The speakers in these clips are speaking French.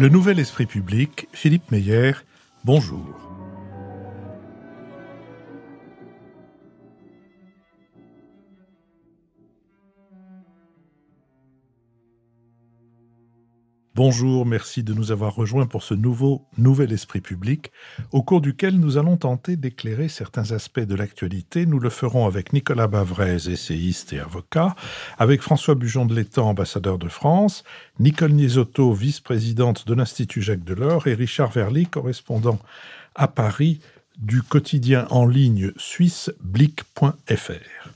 Le Nouvel Esprit Public, Philippe Meyer, bonjour. Bonjour, merci de nous avoir rejoints pour ce nouveau Nouvel Esprit public, au cours duquel nous allons tenter d'éclairer certains aspects de l'actualité. Nous le ferons avec Nicolas Bavrez, essayiste et avocat, avec François Bujon de l'Étang, ambassadeur de France, Nicole Niesotto, vice-présidente de l'Institut Jacques Delors, et Richard Verly, correspondant à Paris du quotidien en ligne suisse blic.fr.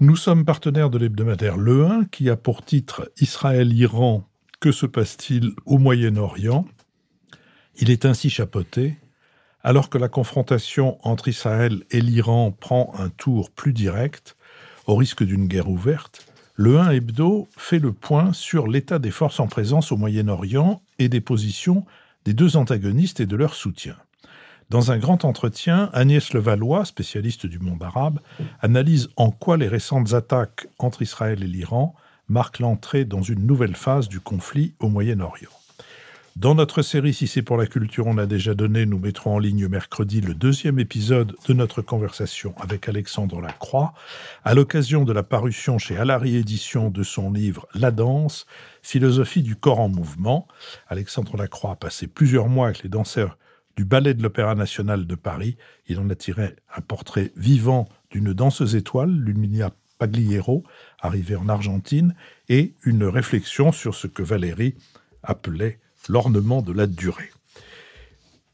Nous sommes partenaires de l'hebdomadaire Le 1 qui a pour titre Israël-Iran que se passe-t-il au Moyen-Orient Il est ainsi chapeauté, alors que la confrontation entre Israël et l'Iran prend un tour plus direct, au risque d'une guerre ouverte, le 1 Hebdo fait le point sur l'état des forces en présence au Moyen-Orient et des positions des deux antagonistes et de leur soutien. Dans un grand entretien, Agnès Levallois, spécialiste du monde arabe, analyse en quoi les récentes attaques entre Israël et l'Iran marque l'entrée dans une nouvelle phase du conflit au Moyen-Orient. Dans notre série Si c'est pour la culture, on a déjà donné, nous mettrons en ligne mercredi le deuxième épisode de notre conversation avec Alexandre Lacroix, à l'occasion de la parution chez Alary Édition de son livre La danse, philosophie du corps en mouvement. Alexandre Lacroix a passé plusieurs mois avec les danseurs du ballet de l'Opéra national de Paris. Il en a tiré un portrait vivant d'une danseuse étoile, Luminia Pagliero, arrivé en Argentine, et une réflexion sur ce que Valéry appelait l'ornement de la durée.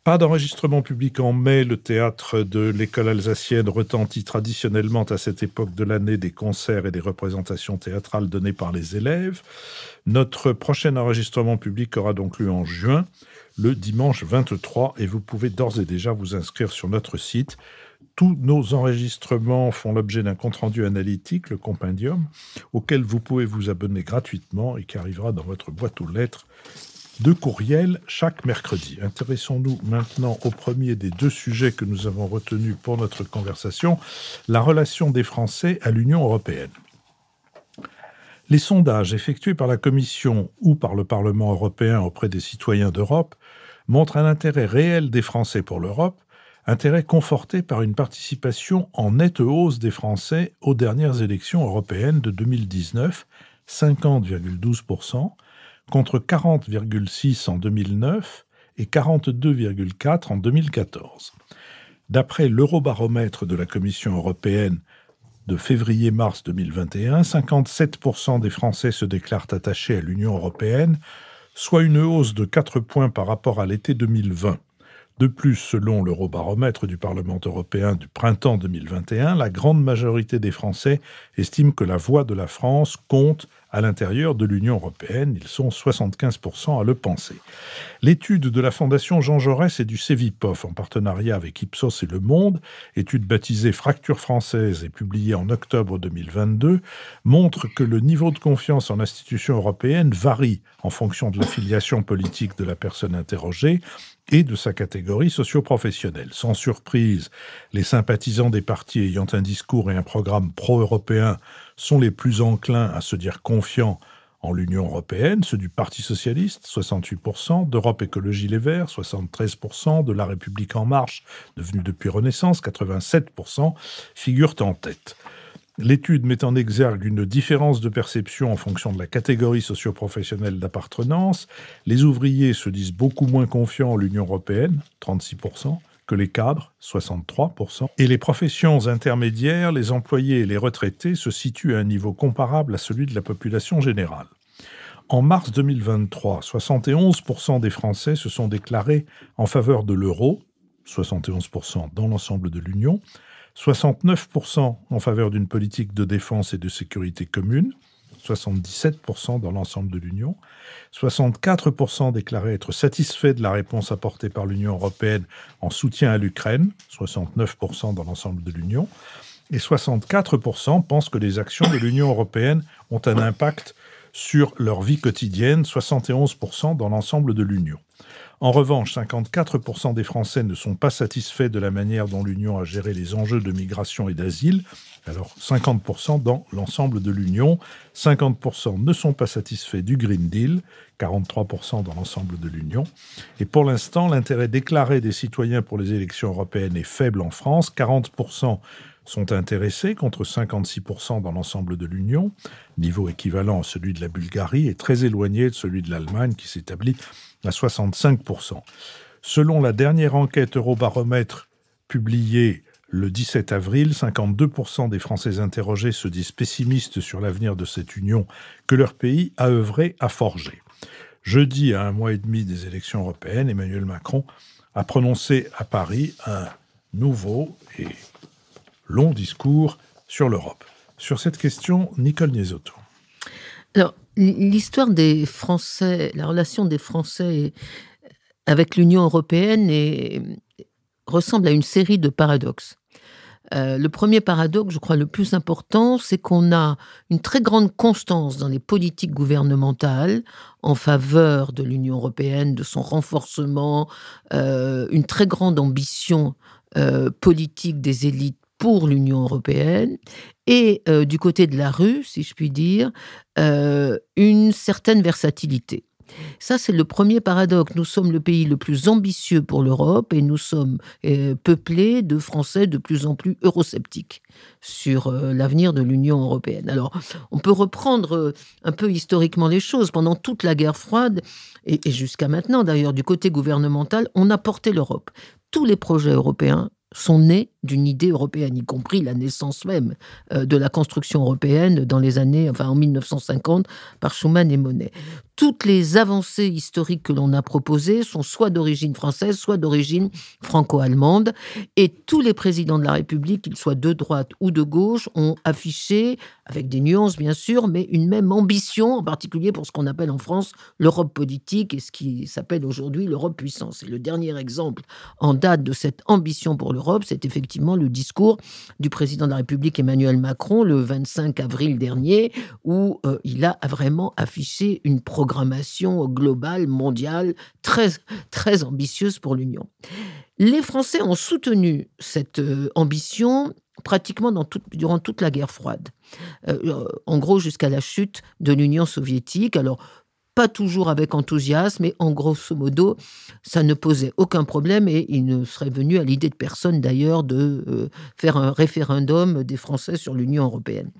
Pas d'enregistrement public en mai, le théâtre de l'école alsacienne retentit traditionnellement à cette époque de l'année des concerts et des représentations théâtrales données par les élèves. Notre prochain enregistrement public aura donc lieu en juin, le dimanche 23, et vous pouvez d'ores et déjà vous inscrire sur notre site tous nos enregistrements font l'objet d'un compte-rendu analytique, le compendium, auquel vous pouvez vous abonner gratuitement et qui arrivera dans votre boîte aux lettres de courriel chaque mercredi. Intéressons-nous maintenant au premier des deux sujets que nous avons retenus pour notre conversation, la relation des Français à l'Union européenne. Les sondages effectués par la Commission ou par le Parlement européen auprès des citoyens d'Europe montrent un intérêt réel des Français pour l'Europe, intérêt conforté par une participation en nette hausse des Français aux dernières élections européennes de 2019, 50,12%, contre 40,6% en 2009 et 42,4% en 2014. D'après l'eurobaromètre de la Commission européenne de février-mars 2021, 57% des Français se déclarent attachés à l'Union européenne, soit une hausse de 4 points par rapport à l'été 2020. De plus, selon l'eurobaromètre du Parlement européen du printemps 2021, la grande majorité des Français estiment que la voix de la France compte à l'intérieur de l'Union européenne. Ils sont 75% à le penser. L'étude de la Fondation Jean Jaurès et du CEVIPOF, en partenariat avec Ipsos et Le Monde, étude baptisée Fracture française et publiée en octobre 2022, montre que le niveau de confiance en institutions européennes varie en fonction de l'affiliation politique de la personne interrogée et de sa catégorie socioprofessionnelle. Sans surprise, les sympathisants des partis ayant un discours et un programme pro-européen sont les plus enclins à se dire confiants en l'Union européenne, ceux du Parti socialiste, 68%, d'Europe Écologie Les Verts, 73%, de La République En Marche, devenue depuis Renaissance, 87%, figurent en tête. L'étude met en exergue une différence de perception en fonction de la catégorie socioprofessionnelle d'appartenance. Les ouvriers se disent beaucoup moins confiants en l'Union européenne, 36%, que les cadres, 63%. Et les professions intermédiaires, les employés et les retraités se situent à un niveau comparable à celui de la population générale. En mars 2023, 71% des Français se sont déclarés en faveur de l'euro, 71% dans l'ensemble de l'Union, 69% en faveur d'une politique de défense et de sécurité commune, 77% dans l'ensemble de l'Union, 64% déclaraient être satisfaits de la réponse apportée par l'Union européenne en soutien à l'Ukraine, 69% dans l'ensemble de l'Union, et 64% pensent que les actions de l'Union européenne ont un impact sur leur vie quotidienne, 71% dans l'ensemble de l'Union. En revanche, 54% des Français ne sont pas satisfaits de la manière dont l'Union a géré les enjeux de migration et d'asile. Alors 50% dans l'ensemble de l'Union, 50% ne sont pas satisfaits du Green Deal, 43% dans l'ensemble de l'Union. Et pour l'instant, l'intérêt déclaré des citoyens pour les élections européennes est faible en France, 40% sont intéressés contre 56% dans l'ensemble de l'Union, niveau équivalent à celui de la Bulgarie et très éloigné de celui de l'Allemagne qui s'établit à 65%. Selon la dernière enquête Eurobaromètre publiée le 17 avril, 52% des Français interrogés se disent pessimistes sur l'avenir de cette union que leur pays a œuvré à forger. Jeudi, à un mois et demi des élections européennes, Emmanuel Macron a prononcé à Paris un nouveau et long discours sur l'Europe. Sur cette question, Nicole Nézotto. Alors, l'histoire des Français, la relation des Français avec l'Union européenne ressemble à une série de paradoxes. Euh, le premier paradoxe, je crois le plus important, c'est qu'on a une très grande constance dans les politiques gouvernementales en faveur de l'Union européenne, de son renforcement, euh, une très grande ambition euh, politique des élites pour l'Union européenne et euh, du côté de la rue, si je puis dire, euh, une certaine versatilité. Ça, c'est le premier paradoxe. Nous sommes le pays le plus ambitieux pour l'Europe et nous sommes euh, peuplés de Français de plus en plus eurosceptiques sur l'avenir de l'Union européenne. Alors, on peut reprendre un peu historiquement les choses. Pendant toute la guerre froide, et jusqu'à maintenant d'ailleurs, du côté gouvernemental, on a porté l'Europe. Tous les projets européens sont nés d'une idée européenne, y compris la naissance même euh, de la construction européenne dans les années, enfin en 1950, par Schuman et Monet. Toutes les avancées historiques que l'on a proposées sont soit d'origine française, soit d'origine franco-allemande, et tous les présidents de la République, qu'ils soient de droite ou de gauche, ont affiché, avec des nuances bien sûr, mais une même ambition, en particulier pour ce qu'on appelle en France l'Europe politique et ce qui s'appelle aujourd'hui l'Europe puissance. Et le dernier exemple en date de cette ambition pour l'Europe, c'est effectivement le discours du président de la République Emmanuel Macron le 25 avril dernier, où euh, il a vraiment affiché une programmation globale, mondiale, très, très ambitieuse pour l'Union. Les Français ont soutenu cette euh, ambition pratiquement dans durant toute la guerre froide, euh, en gros jusqu'à la chute de l'Union soviétique. Alors pas toujours avec enthousiasme, mais en grosso modo, ça ne posait aucun problème et il ne serait venu à l'idée de personne d'ailleurs de euh, faire un référendum des Français sur l'Union européenne.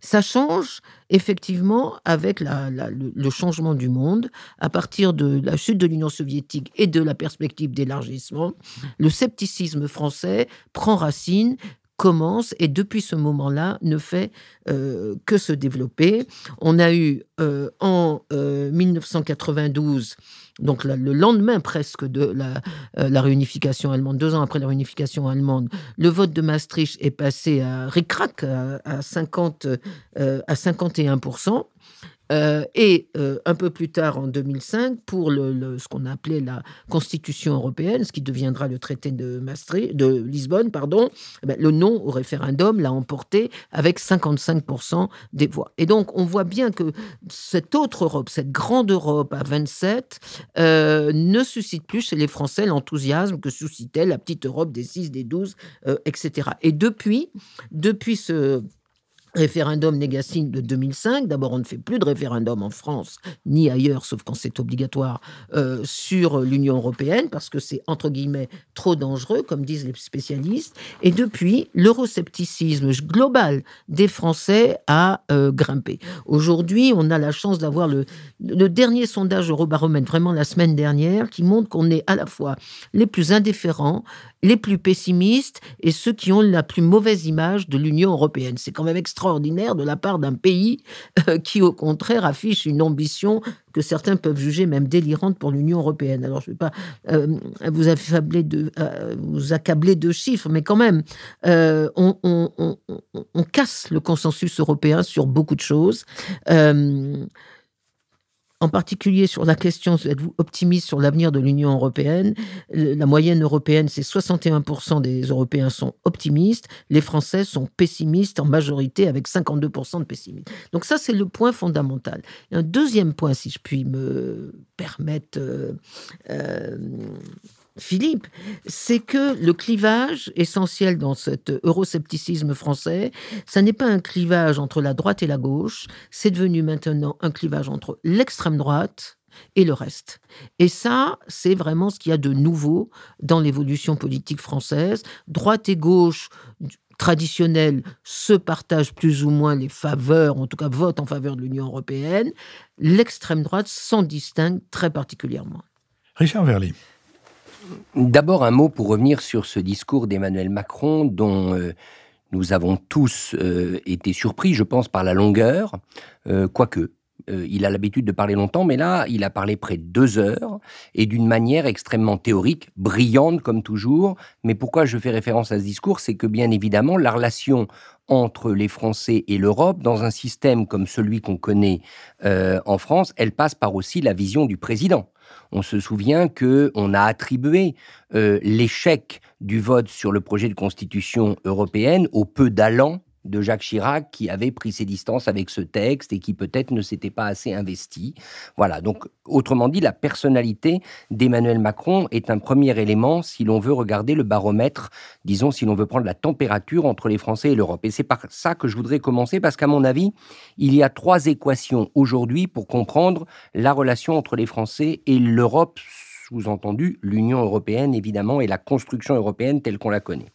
Ça change effectivement avec le, changement du monde. À partir de la chute de l'Union soviétique et de la perspective d'élargissement, le scepticisme français prend racine commence et depuis ce moment-là ne fait euh, que se développer. On a eu euh, en 1992, euh, donc le lendemain presque de la, réunification allemande, deux ans après la réunification allemande, le vote de Maastricht est passé à ric à, à 50, à 51%. Euh, et euh, un peu plus tard, en 2005, pour le, ce qu'on appelait la Constitution européenne, ce qui deviendra le traité de, de Lisbonne, pardon, eh ben, le non au référendum l'a emporté avec 55% des voix. Et donc, on voit bien que cette autre Europe, cette grande Europe à 27, euh, ne suscite plus chez les Français l'enthousiasme que suscitait la petite Europe des 6, des 12, etc. Et depuis, depuis ce référendum négatif de 2005. D'abord, on ne fait plus de référendum en France ni ailleurs, sauf quand c'est obligatoire, euh, sur l'Union européenne, parce que c'est, entre guillemets, trop dangereux, comme disent les spécialistes. Et depuis, l'euroscepticisme global des Français a euh, grimpé. Aujourd'hui, on a la chance d'avoir le, le dernier sondage Eurobaromètre, vraiment la semaine dernière, qui montre qu'on est à la fois les plus indifférents, les plus pessimistes et ceux qui ont la plus mauvaise image de l'Union européenne. C'est quand même extraordinaire extraordinaire de la part d'un pays euh, qui, au contraire, affiche une ambition que certains peuvent juger même délirante pour l'Union européenne. Alors, je ne vais pas euh, vous, affabler de, euh, vous accabler de chiffres, mais quand même, on, casse le consensus européen sur beaucoup de choses en particulier sur la question êtes-vous optimiste sur l'avenir de l'Union européenne La moyenne européenne, c'est 61% des Européens sont optimistes, les Français sont pessimistes en majorité avec 52% de pessimistes. Donc ça, c'est le point fondamental. un deuxième point, si je puis me permettre... Euh, euh, Philippe, c'est que le clivage essentiel dans cet euroscepticisme français, ça n'est pas un clivage entre la droite et la gauche, c'est devenu maintenant un clivage entre l'extrême droite et le reste. Et ça, c'est vraiment ce qu'il y a de nouveau dans l'évolution politique française. Droite et gauche traditionnelles se partagent plus ou moins les faveurs, en tout cas votent en faveur de l'Union européenne. L'extrême droite s'en distingue très particulièrement. Richard Verly. D'abord un mot pour revenir sur ce discours d'Emmanuel Macron dont euh, nous avons tous euh, été surpris, je pense, par la longueur, euh, quoique. il a l'habitude de parler longtemps, mais là, il a parlé près de deux heures et d'une manière extrêmement théorique, brillante comme toujours. Mais pourquoi je fais référence à ce discours C'est que bien évidemment, la relation entre les Français et l'Europe, dans un système comme celui qu'on connaît en France, elle passe par aussi la vision du président on se souvient que a attribué euh, l'échec du vote sur le projet de constitution européenne au peu d'allant de Jacques Chirac qui avait pris ses distances avec ce texte et qui peut-être ne s'était pas assez investi. Voilà, donc autrement dit, la personnalité d'Emmanuel Macron est un premier élément si l'on veut regarder le baromètre, disons si l'on veut prendre la température entre les Français et l'Europe. Et c'est par ça que je voudrais commencer parce qu'à mon avis, il y a trois équations aujourd'hui pour comprendre la relation entre les Français et l'Europe sous-entendu l'Union européenne évidemment et la construction européenne telle qu'on la connaît.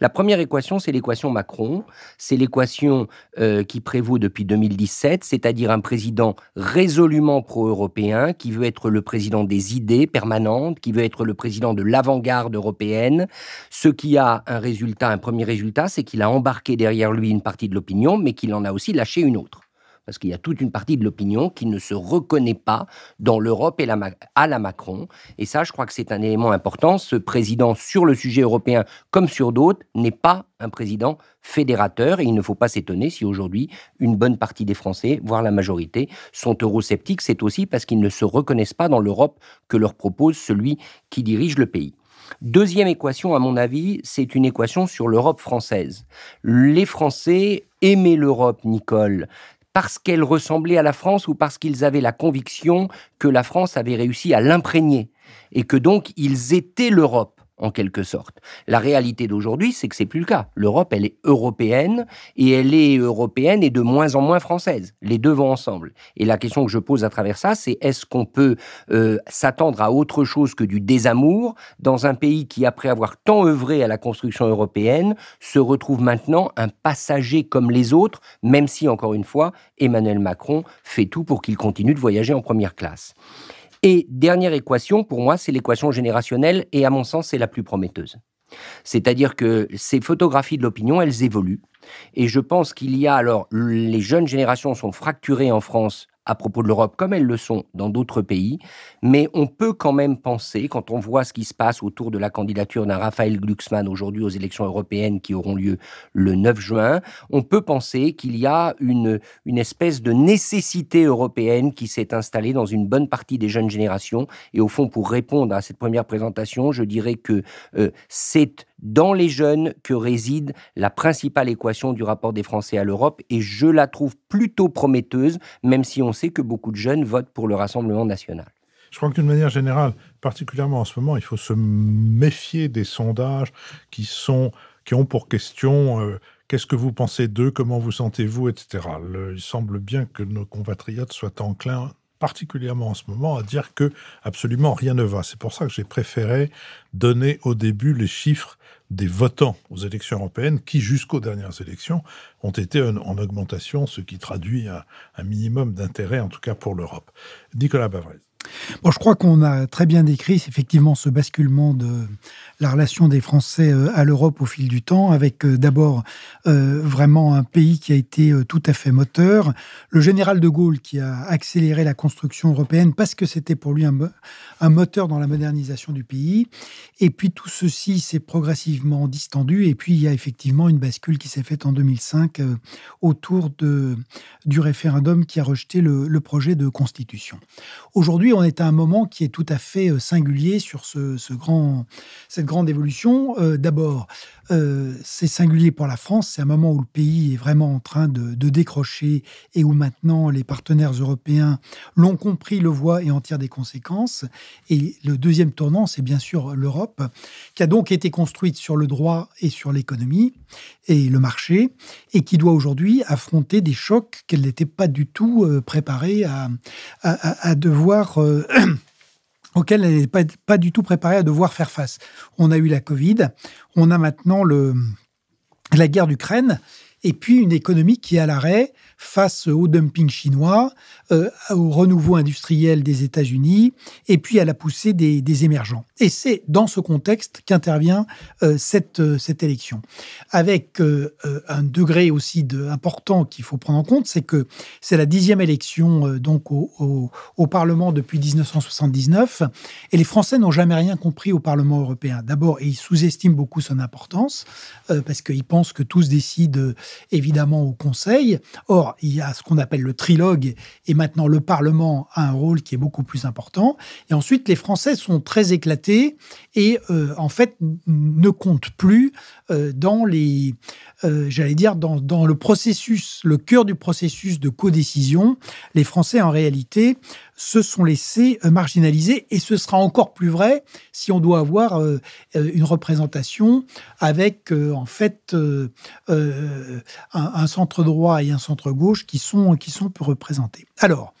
La première équation, c'est l'équation Macron. C'est l'équation euh, qui prévaut depuis 2017, c'est-à-dire un président résolument pro-européen qui veut être le président des idées permanentes, qui veut être le président de l'avant-garde européenne. Ce qui a un résultat, un premier résultat, c'est qu'il a embarqué derrière lui une partie de l'opinion, mais qu'il en a aussi lâché une autre parce qu'il y a toute une partie de l'opinion qui ne se reconnaît pas dans l'Europe et la, à la Macron. Et ça, je crois que c'est un élément important. Ce président, sur le sujet européen comme sur d'autres, n'est pas un président fédérateur. Et il ne faut pas s'étonner si aujourd'hui, une bonne partie des Français, voire la majorité, sont eurosceptiques. C'est aussi parce qu'ils ne se reconnaissent pas dans l'Europe que leur propose celui qui dirige le pays. Deuxième équation, à mon avis, c'est une équation sur l'Europe française. Les Français aimaient l'Europe, Nicole parce qu'elle ressemblait à la France ou parce qu'ils avaient la conviction que la France avait réussi à l'imprégner et que donc ils étaient l'Europe en quelque sorte. La réalité d'aujourd'hui, c'est que c'est plus le cas. L'Europe, elle est européenne et elle est européenne et de moins en moins française. Les deux vont ensemble. Et la question que je pose à travers ça, c'est est-ce qu'on peut euh, s'attendre à autre chose que du désamour dans un pays qui, après avoir tant œuvré à la construction européenne, se retrouve maintenant un passager comme les autres, même si, encore une fois, Emmanuel Macron fait tout pour qu'il continue de voyager en première classe. Et dernière équation, pour moi, c'est l'équation générationnelle, et à mon sens, c'est la plus prometteuse. C'est-à-dire que ces photographies de l'opinion, elles évoluent. Et je pense qu'il y a alors, les jeunes générations sont fracturées en France à propos de l'Europe, comme elles le sont dans d'autres pays, mais on peut quand même penser, quand on voit ce qui se passe autour de la candidature d'un Raphaël Glucksmann aujourd'hui aux élections européennes qui auront lieu le 9 juin, on peut penser qu'il y a une, une espèce de nécessité européenne qui s'est installée dans une bonne partie des jeunes générations. Et au fond, pour répondre à cette première présentation, je dirais que euh, c'est dans les jeunes que réside la principale équation du rapport des Français à l'Europe et je la trouve plutôt prometteuse, même si on sait que beaucoup de jeunes votent pour le Rassemblement national. Je crois que d'une manière générale, particulièrement en ce moment, il faut se méfier des sondages qui, sont, qui ont pour question euh, qu'est-ce que vous pensez d'eux, comment vous sentez-vous, etc. il semble bien que nos compatriotes soient enclins particulièrement en ce moment, à dire que absolument rien ne va. C'est pour ça que j'ai préféré donner au début les chiffres des votants aux élections européennes qui, jusqu'aux dernières élections, ont été en augmentation, ce qui traduit un, minimum d'intérêt, en tout cas pour l'Europe. Nicolas Bavrez. Bon, je crois qu'on a très bien décrit effectivement ce basculement de la relation des Français euh, à l'Europe au fil du temps, avec euh, d'abord euh, vraiment un pays qui a été tout à fait moteur, le général de Gaulle qui a accéléré la construction européenne parce que c'était pour lui un, moteur dans la modernisation du pays, et puis tout ceci s'est progressivement distendu, et puis il y a effectivement une bascule qui s'est faite en 2005 autour de, du référendum qui a rejeté le, projet de constitution. Aujourd'hui, on est à un moment qui est tout à fait singulier sur ce, ce grand, cette grande évolution, euh, d'abord, euh, c'est singulier pour la France. C'est un moment où le pays est vraiment en train de, décrocher et où maintenant les partenaires européens l'ont compris, le voient et en tirent des conséquences. Et le deuxième tournant, c'est bien sûr l'Europe, qui a donc été construite sur le droit et sur l'économie et le marché, et qui doit aujourd'hui affronter des chocs qu'elle n'était pas du tout euh, préparée à, à, devoir... auquel elle n'est pas, du tout préparée à devoir faire face. On a eu la Covid, on a maintenant la guerre d'Ukraine, et puis une économie qui est à l'arrêt, face au dumping chinois, euh, au renouveau industriel des États-Unis et puis à la poussée des, émergents. Et c'est dans ce contexte qu'intervient euh, cette, euh, cette élection. Avec un degré aussi de, important qu'il faut prendre en compte, c'est que c'est la dixième élection donc au, Parlement depuis 1979 et les Français n'ont jamais rien compris au Parlement européen. D'abord, ils sous-estiment beaucoup son importance parce qu'ils pensent que tout se décide évidemment au Conseil. Or, il y a ce qu'on appelle le trilogue, et maintenant le Parlement a un rôle qui est beaucoup plus important. Et ensuite, les Français sont très éclatés et euh, en fait ne comptent plus euh, dans les euh, j'allais dire, dans, le processus, le cœur du processus de codécision, les Français, en réalité, se sont laissés euh, marginaliser. Et ce sera encore plus vrai si on doit avoir euh, une représentation avec, en fait, un, centre droit et un centre gauche qui sont, qui sont peu représentés. Alors,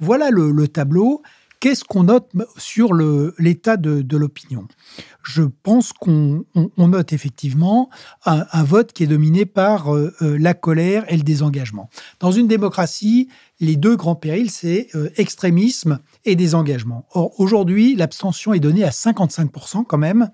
voilà le tableau. Qu'est-ce qu'on note sur l'état de, l'opinion Je pense qu'on note effectivement un, vote qui est dominé par euh, euh, la colère et le désengagement. Dans une démocratie, les deux grands périls, c'est l'extrémisme euh, extrémisme et désengagement. Or, aujourd'hui, l'abstention est donnée à 55% quand même.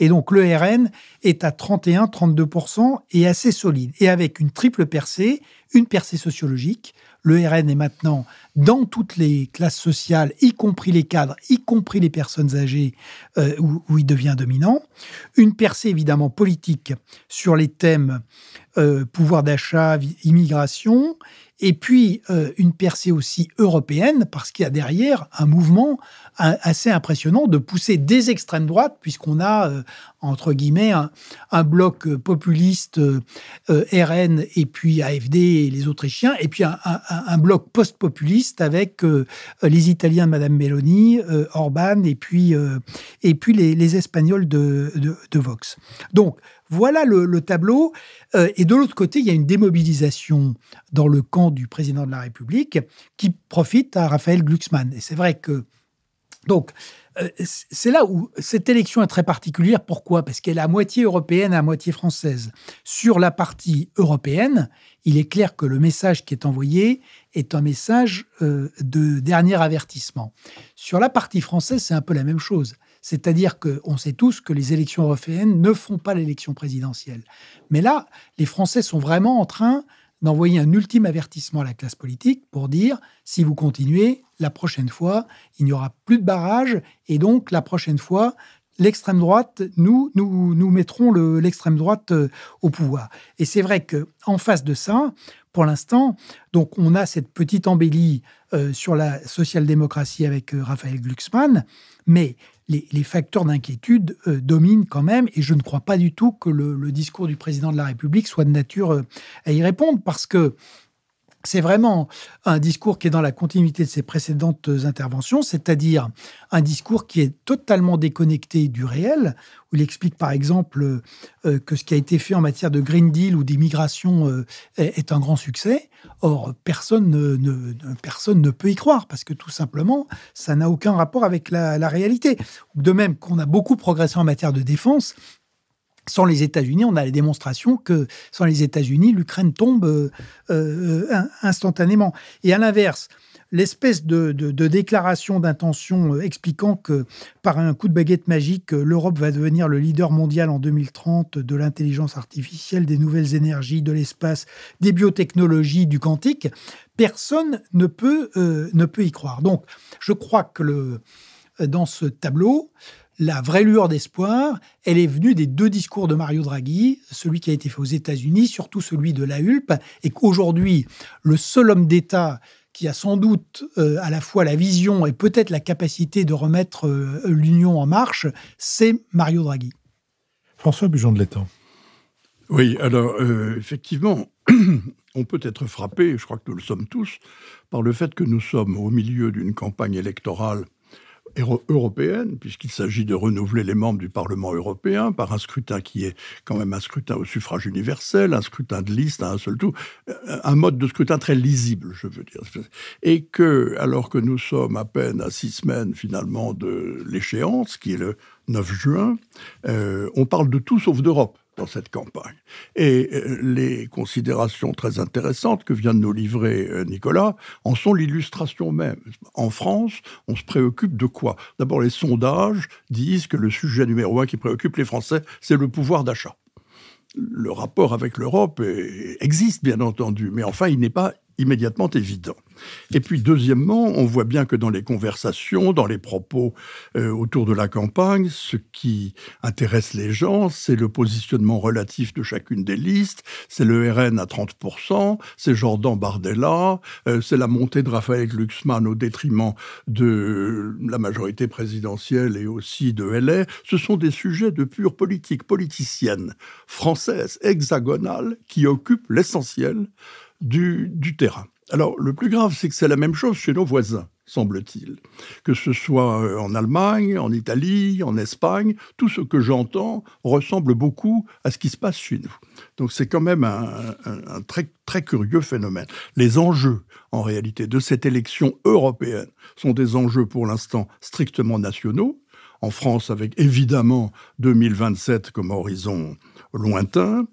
Et donc le RN est à 31-32% et assez solide. Et avec une triple percée, une percée sociologique, le RN est maintenant dans toutes les classes sociales, y compris les cadres, y compris les personnes âgées, euh, où, il devient dominant. Une percée évidemment politique sur les thèmes euh, pouvoir d'achat, immigration, et puis euh, une percée aussi européenne, parce qu'il y a derrière un mouvement assez impressionnant de pousser des extrêmes droites, puisqu'on a, euh, entre guillemets, un, bloc euh, populiste RN et puis AFD et les Autrichiens, et puis un, bloc post-populiste avec les Italiens de Madame Meloni, Orban, et puis, et puis les, Espagnols de, de, Vox. Donc, voilà le, le tableau. et de l'autre côté, il y a une démobilisation dans le camp du président de la République qui profite à Raphaël Glucksmann. Et c'est vrai que. Donc, euh, c'est là où cette élection est très particulière. Pourquoi Parce qu'elle est à moitié européenne, à moitié française. Sur la partie européenne, il est clair que le message qui est envoyé est un message euh, de dernier avertissement. Sur la partie française, c'est un peu la même chose. C'est-à-dire qu'on sait tous que les élections européennes ne font pas l'élection présidentielle. Mais là, les Français sont vraiment en train d'envoyer un ultime avertissement à la classe politique pour dire si vous continuez, la prochaine fois, il n'y aura plus de barrage et donc la prochaine fois, l'extrême droite, nous, nous, nous mettrons l'extrême droite euh, au pouvoir. Et c'est vrai que en face de ça, pour l'instant, donc on a cette petite embellie euh, sur la social-démocratie avec euh, Raphaël Glucksmann, mais les, facteurs d'inquiétude dominent quand même, et je ne crois pas du tout que le, le, discours du président de la République soit de nature à y répondre, parce que c'est vraiment un discours qui est dans la continuité de ses précédentes interventions, c'est-à-dire un discours qui est totalement déconnecté du réel, où il explique par exemple euh, que ce qui a été fait en matière de Green Deal ou d'immigration euh, est, un grand succès. Or, personne ne, peut y croire, parce que tout simplement, ça n'a aucun rapport avec la réalité. De même qu'on a beaucoup progressé en matière de défense, sans les États-Unis, on a les démonstrations que sans les États-Unis, l'Ukraine tombe euh, euh, instantanément. Et à l'inverse, l'espèce de, déclaration d'intention euh, expliquant que par un coup de baguette magique, l'Europe va devenir le leader mondial en 2030 de l'intelligence artificielle, des nouvelles énergies, de l'espace, des biotechnologies, du quantique, personne ne peut, ne peut y croire. Donc, je crois que dans ce tableau, la vraie lueur d'espoir, elle est venue des deux discours de Mario Draghi, celui qui a été fait aux États-Unis, surtout celui de la Hulpe, et qu'aujourd'hui, le seul homme d'État qui a sans doute euh, à la fois la vision et peut-être la capacité de remettre euh, l'Union en marche, c'est Mario Draghi. François Bujon de l'Étang. Oui, alors euh, effectivement, on peut être frappé, je crois que nous le sommes tous, par le fait que nous sommes au milieu d'une campagne électorale européenne, puisqu'il s'agit de renouveler les membres du Parlement européen par un scrutin qui est quand même un scrutin au suffrage universel, un scrutin de liste à un seul tour, un mode de scrutin très lisible, je veux dire. Et que, alors que nous sommes à peine à six semaines finalement de l'échéance, qui est le 9 juin, euh, on parle de tout sauf d'Europe dans cette campagne. Et euh, les considérations très intéressantes que vient de nous livrer euh, Nicolas en sont l'illustration même. En France, on se préoccupe de quoi D'abord, les sondages disent que le sujet numéro un qui préoccupe les Français, c'est le pouvoir d'achat. Le rapport avec l'Europe euh, existe, bien entendu, mais enfin, il n'est pas immédiatement évident. Et puis deuxièmement, on voit bien que dans les conversations, dans les propos euh, autour de la campagne, ce qui intéresse les gens, c'est le positionnement relatif de chacune des listes, c'est le RN à 30%, c'est Jordan Bardella, euh, c'est la montée de Raphaël Glucksmann au détriment de la majorité présidentielle et aussi de LR. Ce sont des sujets de pure politique politicienne française hexagonale qui occupent l'essentiel du terrain. Alors, le plus grave, c'est que c'est la même chose chez nos voisins, semble-t-il. Que ce soit euh, en Allemagne, en Italie, en Espagne, tout ce que j'entends ressemble beaucoup à ce qui se passe chez nous. Donc, c'est quand même un, très, très curieux phénomène. Les enjeux, en réalité, de cette élection européenne sont des enjeux pour l'instant strictement nationaux. En France, avec évidemment 2027 comme horizon lointain,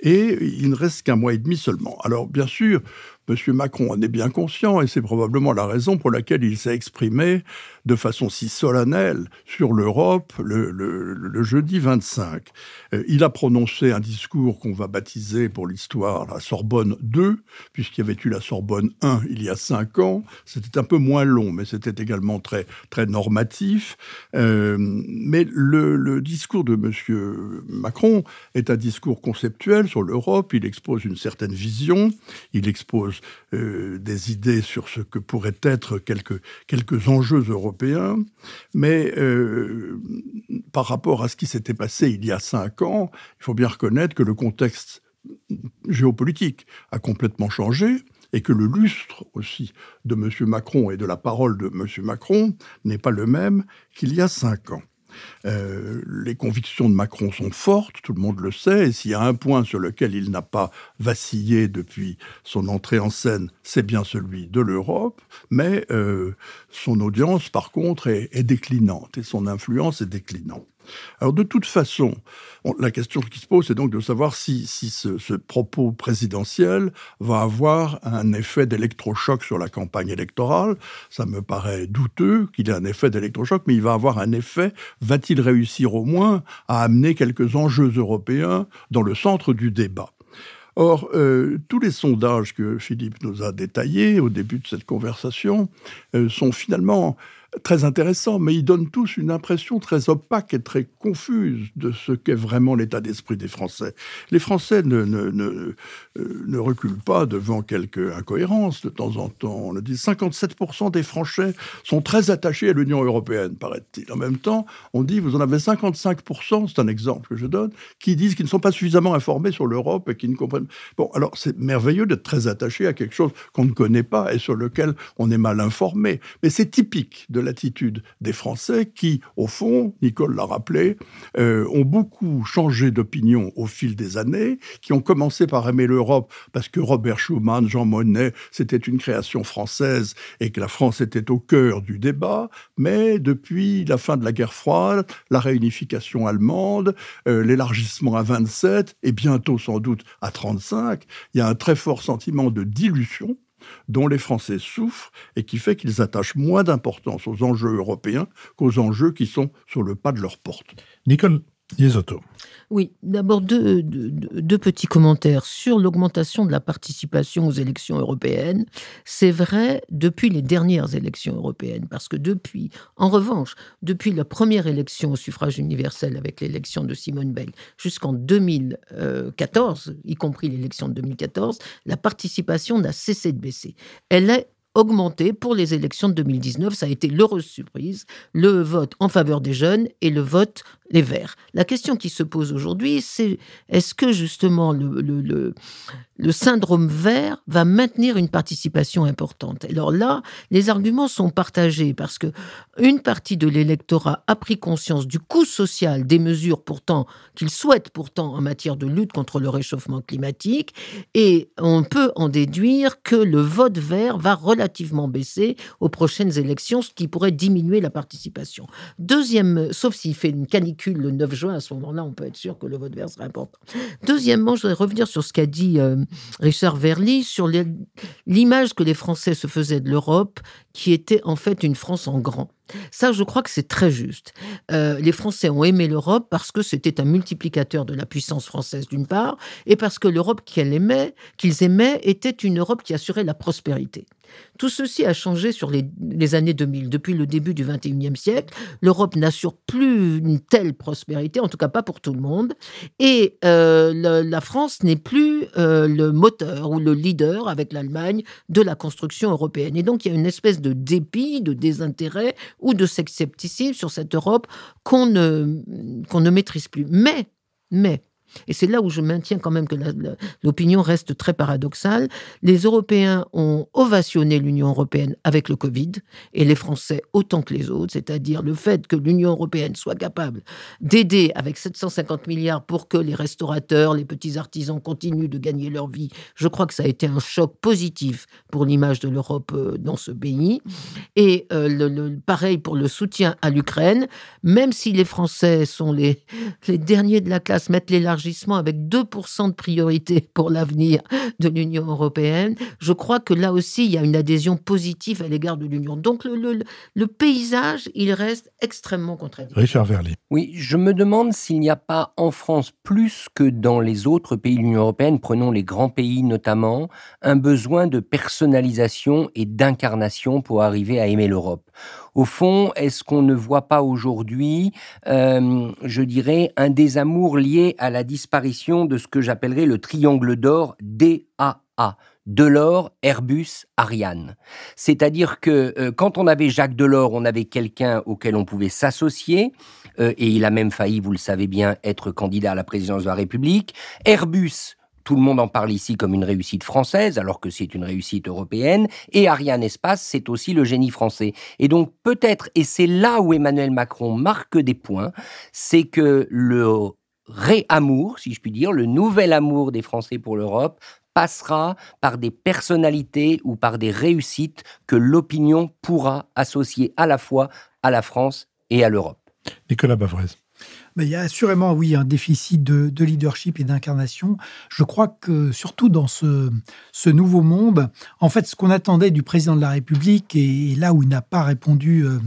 et il ne reste qu'un mois et demi seulement. Alors, bien sûr, Monsieur Macron en est bien conscient et c'est probablement la raison pour laquelle il s'est exprimé de façon si solennelle sur l'Europe le, jeudi 25. Euh, il a prononcé un discours qu'on va baptiser pour l'histoire la Sorbonne 2, puisqu'il y avait eu la Sorbonne 1 il y a cinq ans. C'était un peu moins long, mais c'était également très, très normatif. Euh, mais le, discours de M. Macron est un discours conceptuel sur l'Europe. Il expose une certaine vision, il expose euh, des idées sur ce que pourraient être quelques, quelques enjeux européens mais euh, par rapport à ce qui s'était passé il y a cinq ans, il faut bien reconnaître que le contexte géopolitique a complètement changé et que le lustre aussi de M. Macron et de la parole de M. Macron n'est pas le même qu'il y a cinq ans. Euh, les convictions de Macron sont fortes, tout le monde le sait, et s'il y a un point sur lequel il n'a pas vacillé depuis son entrée en scène, c'est bien celui de l'Europe, mais euh, son audience, par contre, est déclinante, et son influence est déclinante. Alors de toute façon, la question qui se pose, c'est donc de savoir si, ce, propos présidentiel va avoir un effet d'électrochoc sur la campagne électorale. Ça me paraît douteux qu'il ait un effet d'électrochoc, mais il va avoir un effet. Va-t-il réussir au moins à amener quelques enjeux européens dans le centre du débat Or, euh, tous les sondages que Philippe nous a détaillés au début de cette conversation euh, sont finalement très intéressant, mais ils donnent tous une impression très opaque et très confuse de ce qu'est vraiment l'état d'esprit des Français. Les Français ne, ne, ne, euh, ne, reculent pas devant quelques incohérences de temps en temps. On le dit, 57% des Français sont très attachés à l'Union européenne, paraît-il. En même temps, on dit, vous en avez 55%, c'est un exemple que je donne, qui disent qu'ils ne sont pas suffisamment informés sur l'Europe et qui ne comprennent... Bon, alors c'est merveilleux d'être très attaché à quelque chose qu'on ne connaît pas et sur lequel on est mal informé, mais c'est typique de l'attitude des Français qui, au fond, Nicole l'a rappelé, euh, ont beaucoup changé d'opinion au fil des années, qui ont commencé par aimer l'Europe parce que Robert Schuman, Jean Monnet, c'était une création française et que la France était au cœur du débat, mais depuis la fin de la guerre froide, la réunification allemande, euh, l'élargissement à 27 et bientôt sans doute à 35, il y a un très fort sentiment de dilution dont les Français souffrent et qui fait qu'ils attachent moins d'importance aux enjeux européens qu'aux enjeux qui sont sur le pas de leur porte. Nicole les Oui, d'abord deux, petits commentaires sur l'augmentation de la participation aux élections européennes. C'est vrai depuis les dernières élections européennes, parce que depuis, en revanche, depuis la première élection au suffrage universel avec l'élection de Simone Veil jusqu'en 2014, y compris l'élection de 2014, la participation n'a cessé de baisser. Elle est augmenté pour les élections de 2019. Ça a été l'heureuse surprise, le vote en faveur des jeunes et le vote les Verts. La question qui se pose aujourd'hui, c'est est-ce que justement le, le, syndrome vert va maintenir une participation importante Alors là, les arguments sont partagés parce que une partie de l'électorat a pris conscience du coût social des mesures pourtant qu'il souhaite pourtant en matière de lutte contre le réchauffement climatique et on peut en déduire que le vote vert va relâcher relativement baissé aux prochaines élections, ce qui pourrait diminuer la participation. Deuxième, euh, sauf s'il fait une canicule le 9 juin, à ce moment-là, on peut être sûr que le vote vert sera important. Deuxièmement, je voudrais revenir sur ce qu'a dit euh, Richard Verly, sur l'image que les Français se faisaient de l'Europe, qui était en fait une France en grand. Ça, je crois que c'est très juste. Euh, les Français ont aimé l'Europe parce que c'était un multiplicateur de la puissance française d'une part, et parce que l'Europe qu'ils aimaient, qu'ils aimaient était une Europe qui assurait la prospérité. Tout ceci a changé sur les, années 2000. Depuis le début du XXIe siècle, l'Europe n'assure plus une telle prospérité, en tout cas pas pour tout le monde. Et euh, la France n'est plus euh, le moteur ou le leader avec l'Allemagne de la construction européenne. Et donc il y a une espèce de dépit, de désintérêt ou de scepticisme sur cette Europe qu'on ne, qu'on ne maîtrise plus. Mais, mais, et c'est là où je maintiens quand même que l'opinion reste très paradoxale, les Européens ont ovationné l'Union européenne avec le Covid, et les Français autant que les autres, c'est-à-dire le fait que l'Union européenne soit capable d'aider avec 750 milliards pour que les restaurateurs, les petits artisans continuent de gagner leur vie, je crois que ça a été un choc positif pour l'image de l'Europe euh, dans ce pays. Et euh, le, pareil pour le soutien à l'Ukraine, même si les Français sont les, les derniers de la classe, mettent larges avec 2% de priorité pour l'avenir de l'Union européenne, je crois que là aussi, il y a une adhésion positive à l'égard de l'Union. Donc le, paysage, il reste extrêmement contradictoire. Richard Oui, je me demande s'il n'y a pas en France, plus que dans les autres pays de l'Union européenne, prenons les grands pays notamment, un besoin de personnalisation et d'incarnation pour arriver à aimer l'Europe. Au fond, est-ce qu'on ne voit pas aujourd'hui, euh, je dirais, un désamour lié à la disparition de ce que j'appellerais le triangle d'or DAA Delors, Airbus, Ariane. C'est-à-dire que euh, quand on avait Jacques Delors, on avait quelqu'un auquel on pouvait s'associer, euh, et il a même failli, vous le savez bien, être candidat à la présidence de la République. Airbus, tout le monde en parle ici comme une réussite française, alors que c'est une réussite européenne. Et Ariane Espace, c'est aussi le génie français. Et donc peut-être, et c'est là où Emmanuel Macron marque des points, c'est que le réamour, si je puis dire, le nouvel amour des Français pour l'Europe passera par des personnalités ou par des réussites que l'opinion pourra associer à la fois à la France et à l'Europe. Nicolas Bavrez il y a assurément, oui, un déficit de, leadership et d'incarnation. Je crois que, surtout dans ce, ce nouveau monde, en fait, ce qu'on attendait du président de la République, et, là où il n'a pas répondu, euh,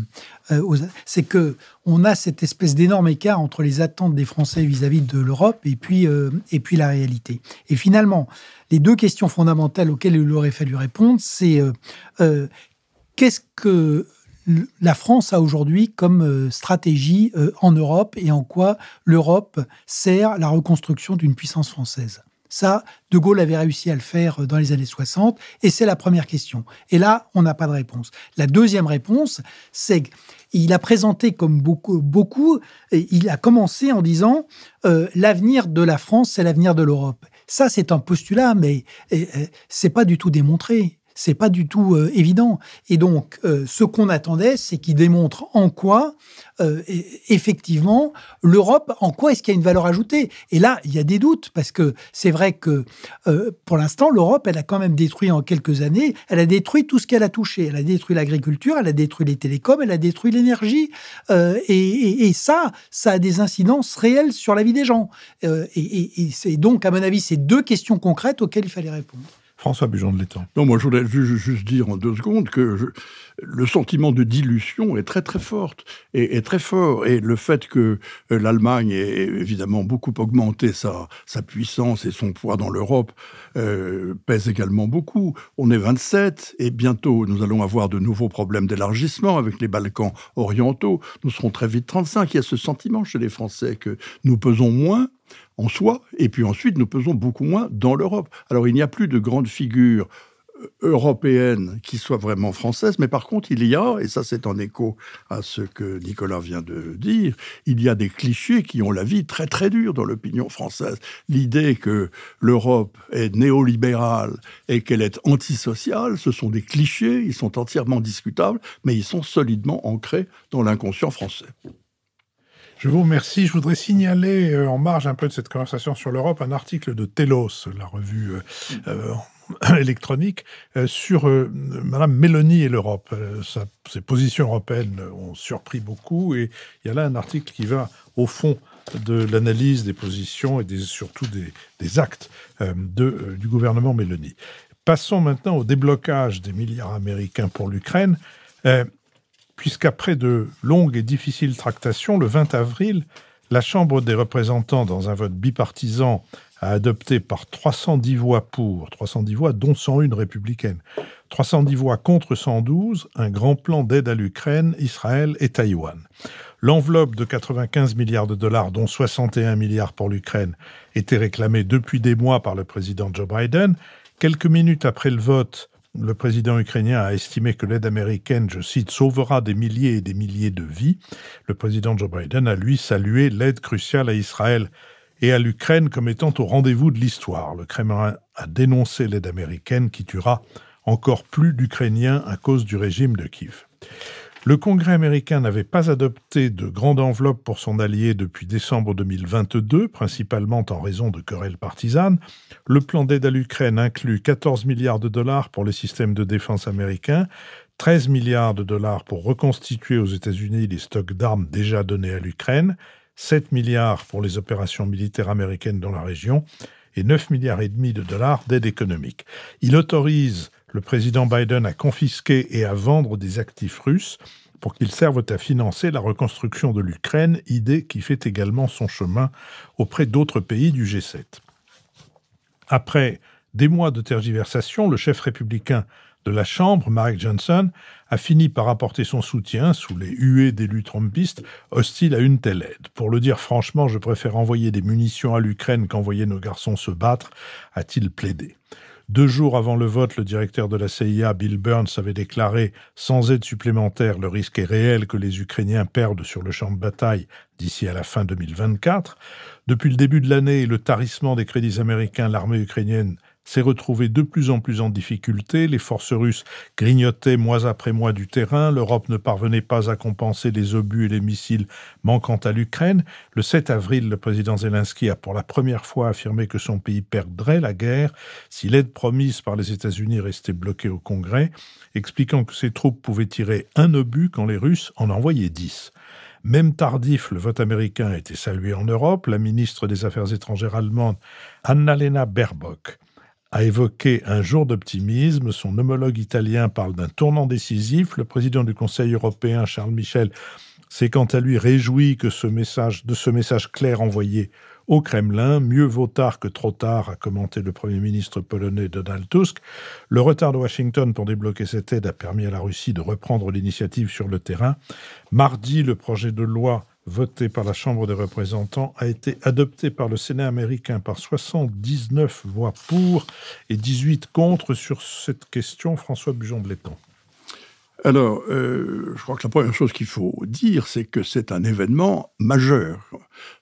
euh, c'est que on a cette espèce d'énorme écart entre les attentes des Français vis-à-vis de l'Europe et puis, euh, et puis la réalité. Et finalement, les deux questions fondamentales auxquelles il aurait fallu répondre, c'est qu'est-ce que la France a aujourd'hui comme euh, stratégie euh, en Europe et en quoi l'Europe sert la reconstruction d'une puissance française. Ça, De Gaulle avait réussi à le faire euh, dans les années 60, et c'est la première question. Et là, on n'a pas de réponse. La deuxième réponse, c'est qu'il a présenté comme beaucoup, beaucoup, et il a commencé en disant l'avenir de la France, c'est l'avenir de l'Europe. Ça, c'est un postulat, mais c'est pas du tout démontré c'est pas du tout euh, évident. Et donc, euh, ce qu'on attendait, c'est qu'il démontre en quoi, euh, effectivement, l'Europe, en quoi est-ce qu'il y a une valeur ajoutée. Et là, il y a des doutes, parce que c'est vrai que, pour l'instant, l'Europe, elle a quand même détruit en quelques années, elle a détruit tout ce qu'elle a touché. Elle a détruit l'agriculture, elle a détruit les télécoms, elle a détruit l'énergie. Et, ça, ça a des incidences réelles sur la vie des gens. et, et c'est donc, à mon avis, ces deux questions concrètes auxquelles il fallait répondre. François Bujon de l'État. Non, moi, je voudrais juste, juste dire en deux secondes que je, le sentiment de dilution est très très forte et très fort. Et le fait que euh, l'Allemagne ait évidemment beaucoup augmenté sa, puissance et son poids dans l'Europe euh, pèse également beaucoup. On est 27 et bientôt nous allons avoir de nouveaux problèmes d'élargissement avec les Balkans orientaux. Nous serons très vite 35. Il y a ce sentiment chez les Français que nous pesons moins en soi et puis ensuite nous pesons beaucoup moins dans l'Europe. Alors il n'y a plus de grandes figures européenne qui soit vraiment française, mais par contre, il y a, et ça c'est en écho à ce que Nicolas vient de dire, il y a des clichés qui ont la vie très très dure dans l'opinion française. L'idée que l'Europe est néolibérale et qu'elle est antisociale, ce sont des clichés, ils sont entièrement discutables, mais ils sont solidement ancrés dans l'inconscient français. Je vous remercie. Je voudrais signaler, euh, en marge un peu de cette conversation sur l'Europe, un article de Telos, la revue euh, euh, électronique euh, sur euh, Madame Mélanie et l'Europe. Euh, ses positions européennes ont surpris beaucoup et il y a là un article qui va au fond de l'analyse des positions et surtout des, actes du gouvernement Mélanie. Passons maintenant au déblocage des milliards américains pour l'Ukraine, puisqu'après de longues et difficiles tractations, le 20 avril, la Chambre des représentants, dans un vote bipartisan, a adopté par 310 voix pour, 310 voix dont 101 républicaines, 310 voix contre 112, un grand plan d'aide à l'Ukraine, Israël et Taïwan. L'enveloppe de 95 milliards de dollars, dont 61 milliards pour l'Ukraine, était réclamée depuis des mois par le président Joe Biden. Quelques minutes après le vote, le président ukrainien a estimé que l'aide américaine, je cite, sauvera des milliers et des milliers de vies. Le président Joe Biden a, lui, salué l'aide cruciale à Israël et à l'Ukraine comme étant au rendez-vous de l'histoire. Le Kremlin a dénoncé l'aide américaine qui tuera encore plus d'Ukrainiens à cause du régime de Kiev. Le Congrès américain n'avait pas adopté de grande enveloppe pour son allié depuis décembre 2022, principalement en raison de querelles partisanes. Le plan d'aide à l'Ukraine inclut 14 milliards de dollars pour les systèmes de défense américains, 13 milliards de dollars pour reconstituer aux États-Unis les stocks d'armes déjà donnés à l'Ukraine 7 milliards pour les opérations militaires américaines dans la région et 9 milliards et demi de dollars d'aide économique. Il autorise le président Biden à confisquer et à vendre des actifs russes pour qu'ils servent à financer la reconstruction de l'Ukraine, idée qui fait également son chemin auprès d'autres pays du G7. Après des mois de tergiversation, le chef républicain de la Chambre, Mark Johnson, a fini par apporter son soutien sous les huées d'élus trompistes hostiles à une telle aide. Pour le dire franchement, je préfère envoyer des munitions à l'Ukraine qu'envoyer nos garçons se battre, a-t-il plaidé. Deux jours avant le vote, le directeur de la CIA, Bill Burns, avait déclaré Sans aide supplémentaire, le risque est réel que les Ukrainiens perdent sur le champ de bataille d'ici à la fin 2024. Depuis le début de l'année le tarissement des crédits américains, l'armée ukrainienne s'est retrouvée de plus en plus en difficulté, les forces russes grignotaient mois après mois du terrain, l'Europe ne parvenait pas à compenser les obus et les missiles manquant à l'Ukraine. Le 7 avril, le président Zelensky a pour la première fois affirmé que son pays perdrait la guerre si l'aide promise par les États-Unis restait bloquée au Congrès, expliquant que ses troupes pouvaient tirer un obus quand les Russes en envoyaient dix. Même tardif, le vote américain a été salué en Europe. La ministre des Affaires étrangères allemande, Annalena Baerbock, a évoqué un jour d'optimisme. Son homologue italien parle d'un tournant décisif. Le président du Conseil européen, Charles Michel, s'est quant à lui réjoui que ce message, de ce message clair envoyé au Kremlin. Mieux vaut tard que trop tard, a commenté le Premier ministre polonais Donald Tusk. Le retard de Washington pour débloquer cette aide a permis à la Russie de reprendre l'initiative sur le terrain. Mardi, le projet de loi voté par la Chambre des représentants, a été adopté par le Sénat américain par 79 voix pour et 18 contre sur cette question, François bujon de Alors, euh, je crois que la première chose qu'il faut dire, c'est que c'est un événement majeur.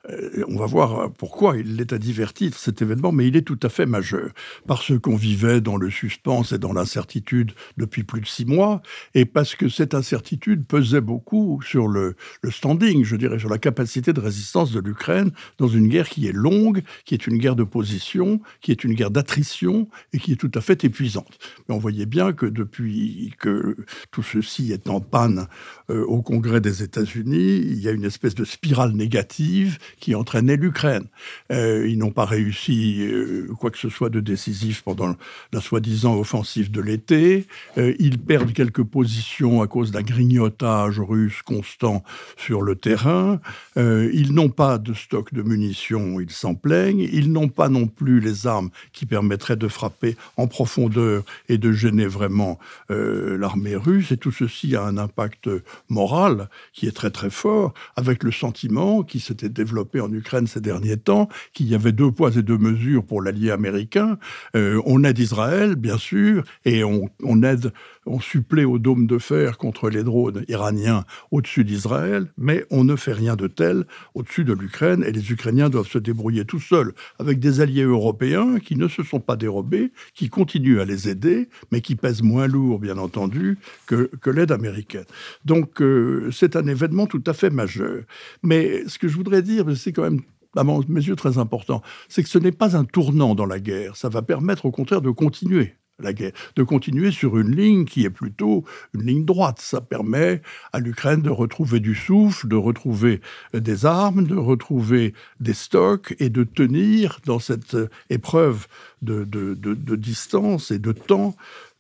Euh, on va voir euh, pourquoi il est à divertir cet événement, mais il est tout à fait majeur. Parce qu'on vivait dans le suspense et dans l'incertitude depuis plus de six mois, et parce que cette incertitude pesait beaucoup sur le, standing, je dirais, sur la capacité de résistance de l'Ukraine dans une guerre qui est longue, qui est une guerre de position, qui est une guerre d'attrition, et qui est tout à fait épuisante. Mais on voyait bien que depuis que tout ceci est en panne euh, au Congrès des États-Unis, il y a une espèce de spirale négative qui entraînait l'Ukraine. Euh, ils n'ont pas réussi euh, quoi que ce soit de décisif pendant la soi-disant offensive de l'été. Euh, ils perdent quelques positions à cause d'un grignotage russe constant sur le terrain. ils n'ont pas de stock de munitions, ils s'en plaignent. Ils n'ont pas non plus les armes qui permettraient de frapper en profondeur et de gêner vraiment l'armée russe. Et tout ceci a un impact moral qui est très très fort, avec le sentiment qui s'était développé en Ukraine ces derniers temps, qu'il y avait deux poids et deux mesures pour l'allié américain. Euh, on aide Israël, bien sûr, et on, on aide on supplée au dôme de fer contre les drones iraniens au-dessus d'Israël, mais on ne fait rien de tel au-dessus de l'Ukraine et les Ukrainiens doivent se débrouiller tout seuls avec des alliés européens qui ne se sont pas dérobés, qui continuent à les aider, mais qui pèsent moins lourd, bien entendu, que, l'aide américaine. Donc euh, c'est un événement tout à fait majeur. Mais ce que je voudrais dire, c'est quand même à mes yeux très important, c'est que ce n'est pas un tournant dans la guerre. Ça va permettre au contraire de continuer de continuer sur une ligne qui est plutôt une ligne droite. Ça permet à l'Ukraine de retrouver du souffle, de retrouver des armes, de retrouver des stocks et de tenir dans cette épreuve de, de distance et de temps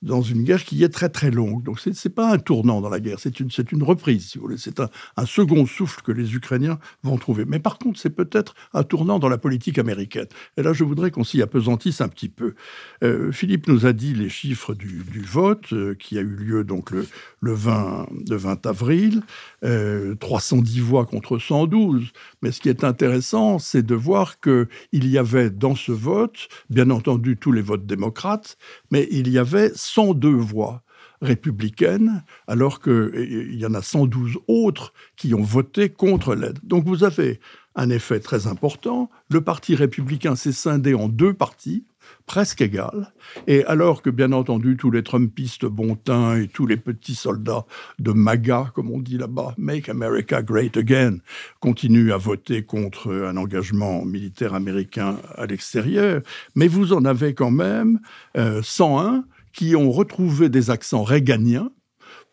dans une guerre qui est très très longue. Donc ce n'est pas un tournant dans la guerre, c'est une, une reprise, si vous voulez. C'est un, second souffle que les Ukrainiens vont trouver. Mais par contre, c'est peut-être un tournant dans la politique américaine. Et là, je voudrais qu'on s'y appesantisse un petit peu. Euh, Philippe nous a dit les chiffres du, vote euh, qui a eu lieu donc le, le, 20, 20 avril. 310 euh, voix contre 112. Mais ce qui est intéressant, c'est de voir qu'il y avait dans ce vote, bien entendu tous les votes démocrates, mais il y avait 102 voix républicaines, alors qu'il y en a 112 autres qui ont voté contre l'aide. Donc vous avez un effet très important. Le Parti républicain s'est scindé en deux partis, presque égales, et alors que, bien entendu, tous les Trumpistes bontins et tous les petits soldats de MAGA, comme on dit là-bas, Make America Great Again, continuent à voter contre un engagement militaire américain à l'extérieur, mais vous en avez quand même 101 euh, qui ont retrouvé des accents réganiens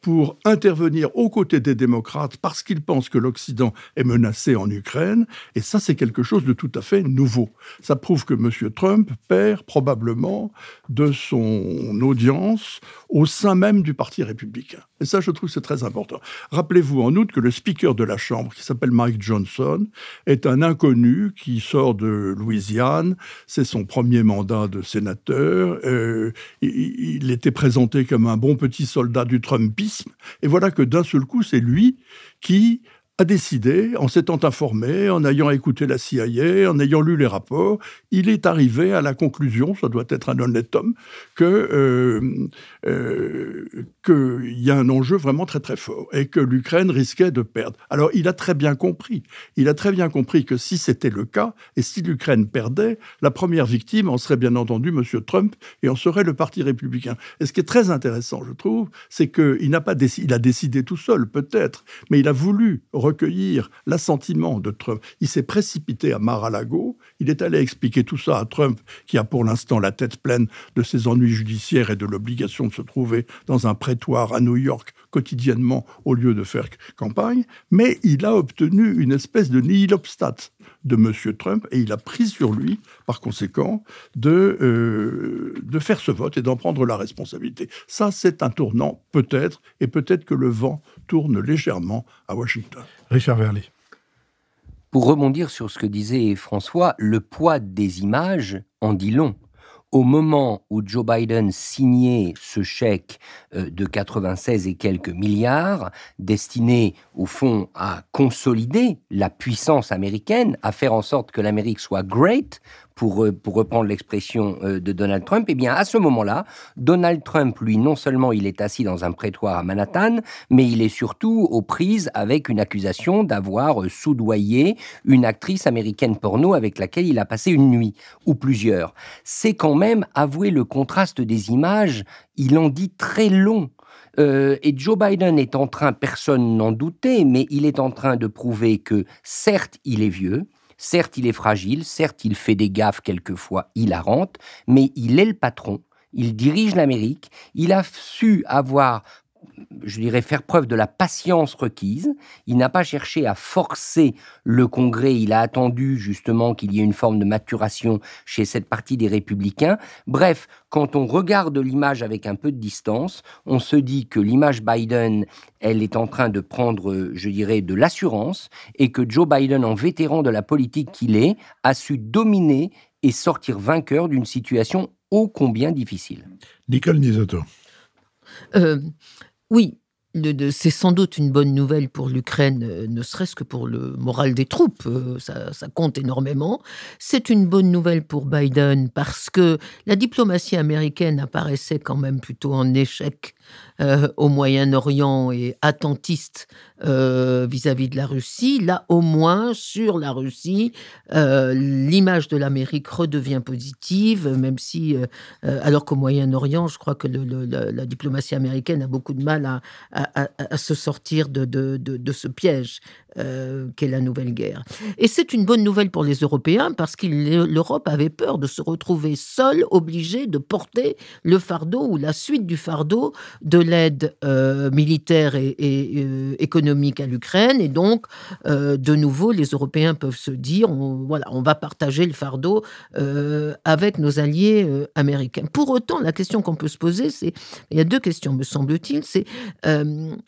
pour intervenir aux côtés des démocrates parce qu'ils pensent que l'Occident est menacé en Ukraine. Et ça, c'est quelque chose de tout à fait nouveau. Ça prouve que M. Trump perd probablement de son audience au sein même du Parti républicain. Et ça, je trouve c'est très important. Rappelez-vous en outre que le speaker de la Chambre, qui s'appelle Mike Johnson, est un inconnu qui sort de Louisiane. C'est son premier mandat de sénateur. Euh, il était présenté comme un bon petit soldat du Trumpisme. Et voilà que d'un seul coup, c'est lui qui décidé, en s'étant informé, en ayant écouté la CIA, en ayant lu les rapports, il est arrivé à la conclusion, ça doit être un honnête homme, que euh, euh, qu'il y a un enjeu vraiment très très fort et que l'Ukraine risquait de perdre. Alors il a très bien compris, il a très bien compris que si c'était le cas et si l'Ukraine perdait, la première victime en serait bien entendu M. Trump et en serait le Parti républicain. Et ce qui est très intéressant, je trouve, c'est qu'il n'a pas décidé, il a décidé tout seul peut-être, mais il a voulu recueillir l'assentiment de Trump. Il s'est précipité à Mar-a-Lago, il est allé expliquer tout ça à Trump, qui a pour l'instant la tête pleine de ses ennuis judiciaires et de l'obligation de se trouver dans un prétoire à New York quotidiennement au lieu de faire campagne, mais il a obtenu une espèce de nihilobstat de M. Trump et il a pris sur lui, par conséquent, de, euh, de faire ce vote et d'en prendre la responsabilité. Ça, c'est un tournant, peut-être, et peut-être que le vent tourne légèrement à Washington. Richard Verley. Pour rebondir sur ce que disait François, le poids des images en dit long au moment où Joe Biden signait ce chèque euh, de 96 et quelques milliards, destiné au fond à consolider la puissance américaine, à faire en sorte que l'Amérique soit great euh, pour, reprendre l'expression euh, de Donald Trump, et eh bien, à ce moment-là, Donald Trump, lui, non seulement il est assis dans un prétoire à Manhattan, mais il est surtout aux prises avec une accusation d'avoir euh, soudoyé une actrice américaine porno avec laquelle il a passé une nuit, ou plusieurs. C'est quand même, avouer le contraste des images, il en dit très long. et Joe Biden est en train, personne n'en doutait, mais il est en train de prouver que certes, il est vieux, Certes, il est fragile, certes, il fait des gaffes quelquefois hilarantes, mais il est le patron, il dirige l'Amérique, il a su avoir je dirais, faire preuve de la patience requise. Il n'a pas cherché à forcer le Congrès, il a attendu justement qu'il y ait une forme de maturation chez cette partie des républicains. Bref, quand on regarde l'image avec un peu de distance, on se dit que l'image Biden, elle est en train de prendre, je dirais, de l'assurance et que Joe Biden, en vétéran de la politique qu'il est, a su dominer et sortir vainqueur d'une situation ô combien difficile. Nicole Nisato. Euh, oui, c'est sans doute une bonne nouvelle pour l'Ukraine, euh, ne serait-ce que pour le moral des troupes, euh, ça, compte énormément. C'est une bonne nouvelle pour Biden parce que la diplomatie américaine apparaissait quand même plutôt en échec euh, au Moyen-Orient et attentiste euh, vis-à-vis de la Russie, là au moins sur la Russie, euh, l'image de l'Amérique redevient positive, même si, alors qu'au Moyen-Orient, je crois que la, diplomatie américaine a beaucoup de mal à, se sortir de, de, de ce piège qu'est la nouvelle guerre. Et c'est une bonne nouvelle pour les Européens parce que l'Europe avait peur de se retrouver seule, obligée de porter le fardeau ou la suite du fardeau de l'aide euh, militaire et, euh, économique à l'Ukraine. Et donc, euh, de nouveau, les Européens peuvent se dire, on, voilà, on va partager le fardeau avec nos alliés américains. Pour autant, la question qu'on peut se poser, c'est, il y a deux questions, me semble-t-il, c'est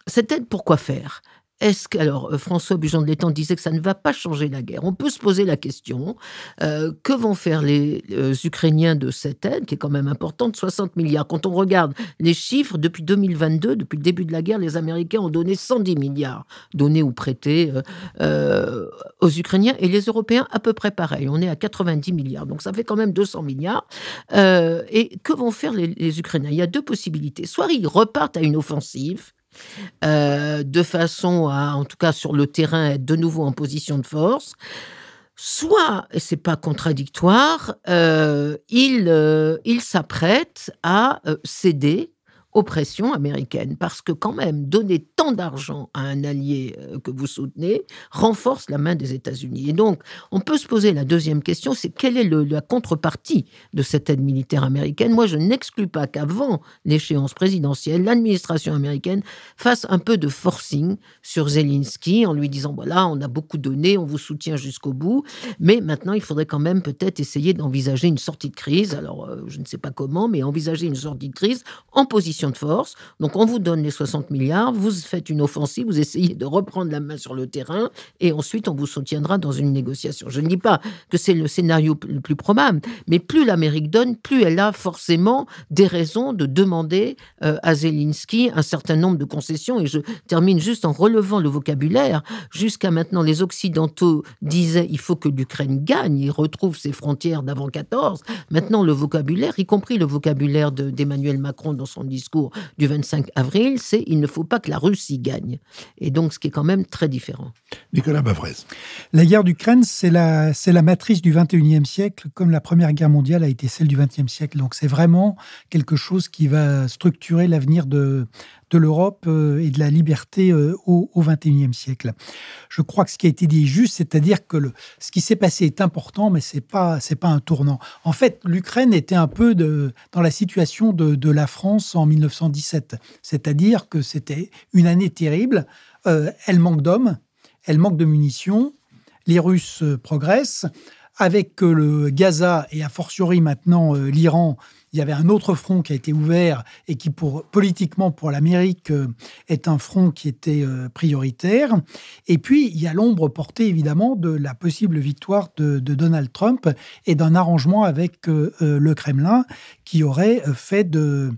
cette aide, quoi faire est-ce que, alors, euh, François Bujon de l'Étang disait que ça ne va pas changer la guerre. On peut se poser la question euh, que vont faire les euh, Ukrainiens de cette aide, qui est quand même importante, 60 milliards Quand on regarde les chiffres, depuis 2022, depuis le début de la guerre, les Américains ont donné 110 milliards, donnés ou prêtés aux Ukrainiens, et les Européens à peu près pareil. On est à 90 milliards, donc ça fait quand même 200 milliards. et que vont faire les Ukrainiens Il y a deux possibilités. Soit ils repartent à une offensive euh, de façon à, en tout cas sur le terrain, être de nouveau en position de force. Soit, et c'est pas contradictoire, euh, il, euh, il s'apprête à céder oppression américaine, parce que quand même, donner tant d'argent à un allié euh, que vous soutenez renforce la main des États-Unis. Et donc, on peut se poser la deuxième question, c'est quelle est la contrepartie de cette aide militaire américaine Moi, je n'exclus pas qu'avant l'échéance présidentielle, l'administration américaine fasse un peu de forcing sur Zelensky en lui disant, voilà, on a beaucoup donné, on vous soutient jusqu'au bout, mais maintenant, il faudrait quand même peut-être essayer d'envisager une sortie de crise. Alors, euh, je ne sais pas comment, mais envisager une sortie de crise en position de force. Donc on vous donne les 60 milliards, vous faites une offensive, vous essayez de reprendre la main sur le terrain, et ensuite on vous soutiendra dans une négociation. Je ne dis pas que c'est le scénario le plus probable, mais plus l'Amérique donne, plus elle a forcément des raisons de demander euh, à Zelensky un certain nombre de concessions. Et je termine juste en relevant le vocabulaire. Jusqu'à maintenant, les Occidentaux disaient il faut que l'Ukraine gagne il retrouve ses frontières d'avant 14. Maintenant, le vocabulaire, y compris le vocabulaire d'Emmanuel Macron dans son discours, du 25 avril, c'est il ne faut pas que la Russie gagne. Et donc, ce qui est quand même très différent. Nicolas Bavrez. La guerre d'Ukraine, c'est la, c'est la matrice du 21e siècle, comme la Première Guerre mondiale a été celle du 20e siècle. Donc, c'est vraiment quelque chose qui va structurer l'avenir de, de l'Europe euh, et de la liberté euh, au XXIe siècle. Je crois que ce qui a été dit est juste, c'est-à-dire que ce qui s'est passé est important, mais c'est pas pas un tournant. En fait, l'Ukraine était un peu dans la situation de, la France en 1917, c'est-à-dire que c'était une année terrible. Euh, elle manque d'hommes, elle manque de munitions. Les Russes progressent avec le Gaza et a fortiori maintenant l'Iran il y avait un autre front qui a été ouvert et qui, pour, politiquement, pour l'Amérique, euh, est un front qui était euh, prioritaire. Et puis, il y a l'ombre portée, évidemment, de la possible victoire de, Donald Trump et d'un arrangement avec euh, le Kremlin qui aurait fait de,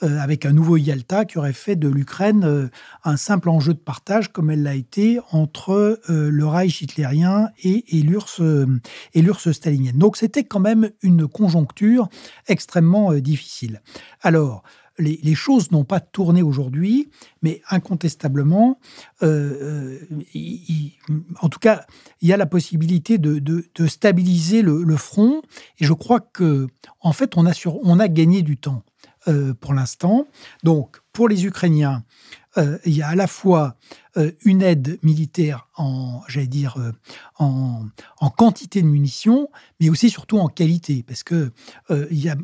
avec un nouveau Yalta, qui aurait fait de l'Ukraine un simple enjeu de partage, comme elle l'a été entre le Reich hitlérien et, et l'URSS stalinienne. Donc, c'était quand même une conjoncture extrêmement euh, difficile. Alors, les, choses n'ont pas tourné aujourd'hui, mais incontestablement, euh, euh, en tout cas, il y a la possibilité de, stabiliser le, front. Et je crois que, en fait, on a, on a gagné du temps pour l'instant. Donc, pour les Ukrainiens, euh, il y a à la fois euh, une aide militaire en, j'allais dire, euh, en, quantité de munitions, mais aussi surtout en qualité, parce que il y a,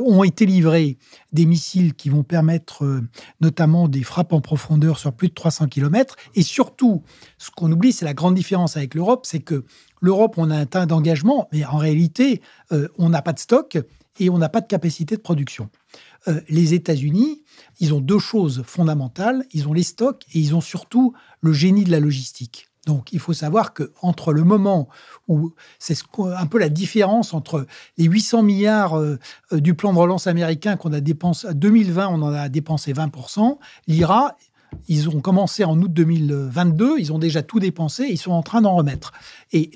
ont été livrés des missiles qui vont permettre notamment des frappes en profondeur sur plus de 300 km, et surtout, ce qu'on oublie, c'est la grande différence avec l'Europe, c'est que l'Europe, on a un teint d'engagement mais en réalité, euh, on n'a pas de stock et on n'a pas de capacité de production. Euh, les États-Unis, ils ont deux choses fondamentales. Ils ont les stocks et ils ont surtout le génie de la logistique. Donc, il faut savoir que entre le moment où c'est un peu la différence entre les 800 milliards euh, du plan de relance américain qu'on a dépensé à 2020, on en a dépensé 20 l'IRA ils ont commencé en août 2022, ils ont déjà tout dépensé, ils sont en train d'en remettre. Et,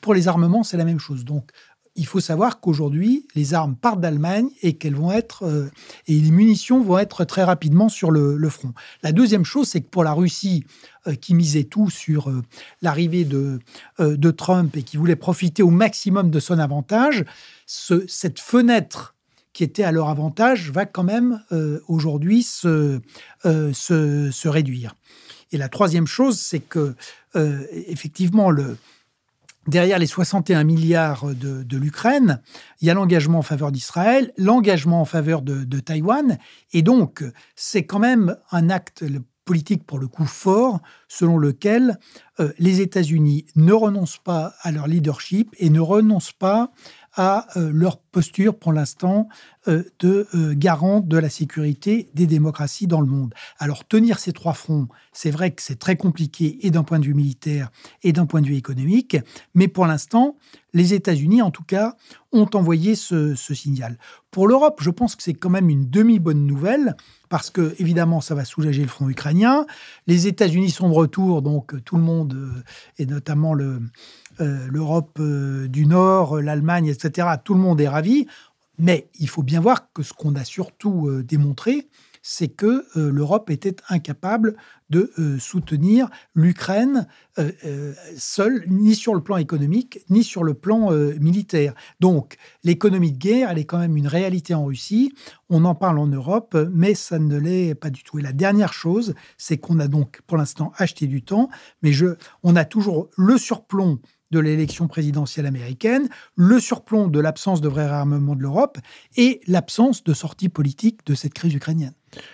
pour les armements, c'est la même chose. Donc, il faut savoir qu'aujourd'hui, les armes partent d'Allemagne et qu'elles vont être euh, et les munitions vont être très rapidement sur le, front. La deuxième chose, c'est que pour la Russie, euh, qui misait tout sur euh, l'arrivée de, Trump et qui voulait profiter au maximum de son avantage, cette fenêtre qui était à leur avantage va quand même euh, aujourd'hui euh, se, se, réduire. Et la troisième chose, c'est que euh, effectivement, le, derrière les 61 milliards de, l'Ukraine, il y a l'engagement en faveur d'Israël, l'engagement en faveur de, de Taïwan, et donc c'est quand même un acte politique pour le coup fort, selon lequel les États-Unis ne renoncent pas à leur leadership et ne renoncent pas à euh, leur posture pour l'instant euh, de euh, garant de la sécurité des démocraties dans le monde. Alors tenir ces trois fronts, c'est vrai que c'est très compliqué et d'un point de vue militaire et d'un point de vue économique, mais pour l'instant, les États-Unis en tout cas ont envoyé ce, ce signal. Pour l'Europe, je pense que c'est quand même une demi-bonne nouvelle, parce que évidemment ça va soulager le front ukrainien. Les États-Unis sont de retour, donc tout le monde, et notamment le, euh, l'Europe euh, du Nord, euh, l'Allemagne, etc. Tout le monde est ravi. Mais il faut bien voir que ce qu'on a surtout démontré, c'est que l'Europe était incapable de soutenir l'Ukraine seule, ni sur le plan économique, ni sur le plan militaire. Donc l'économie de guerre, elle est quand même une réalité en Russie. On en parle en Europe, mais ça ne l'est pas du tout. Et la dernière chose, c'est qu'on a donc pour l'instant acheté du temps, mais on a toujours le surplomb de l'élection présidentielle américaine, le surplomb de l'absence de vrai réarmement de l'Europe et l'absence de sortie politique de cette crise ukrainienne.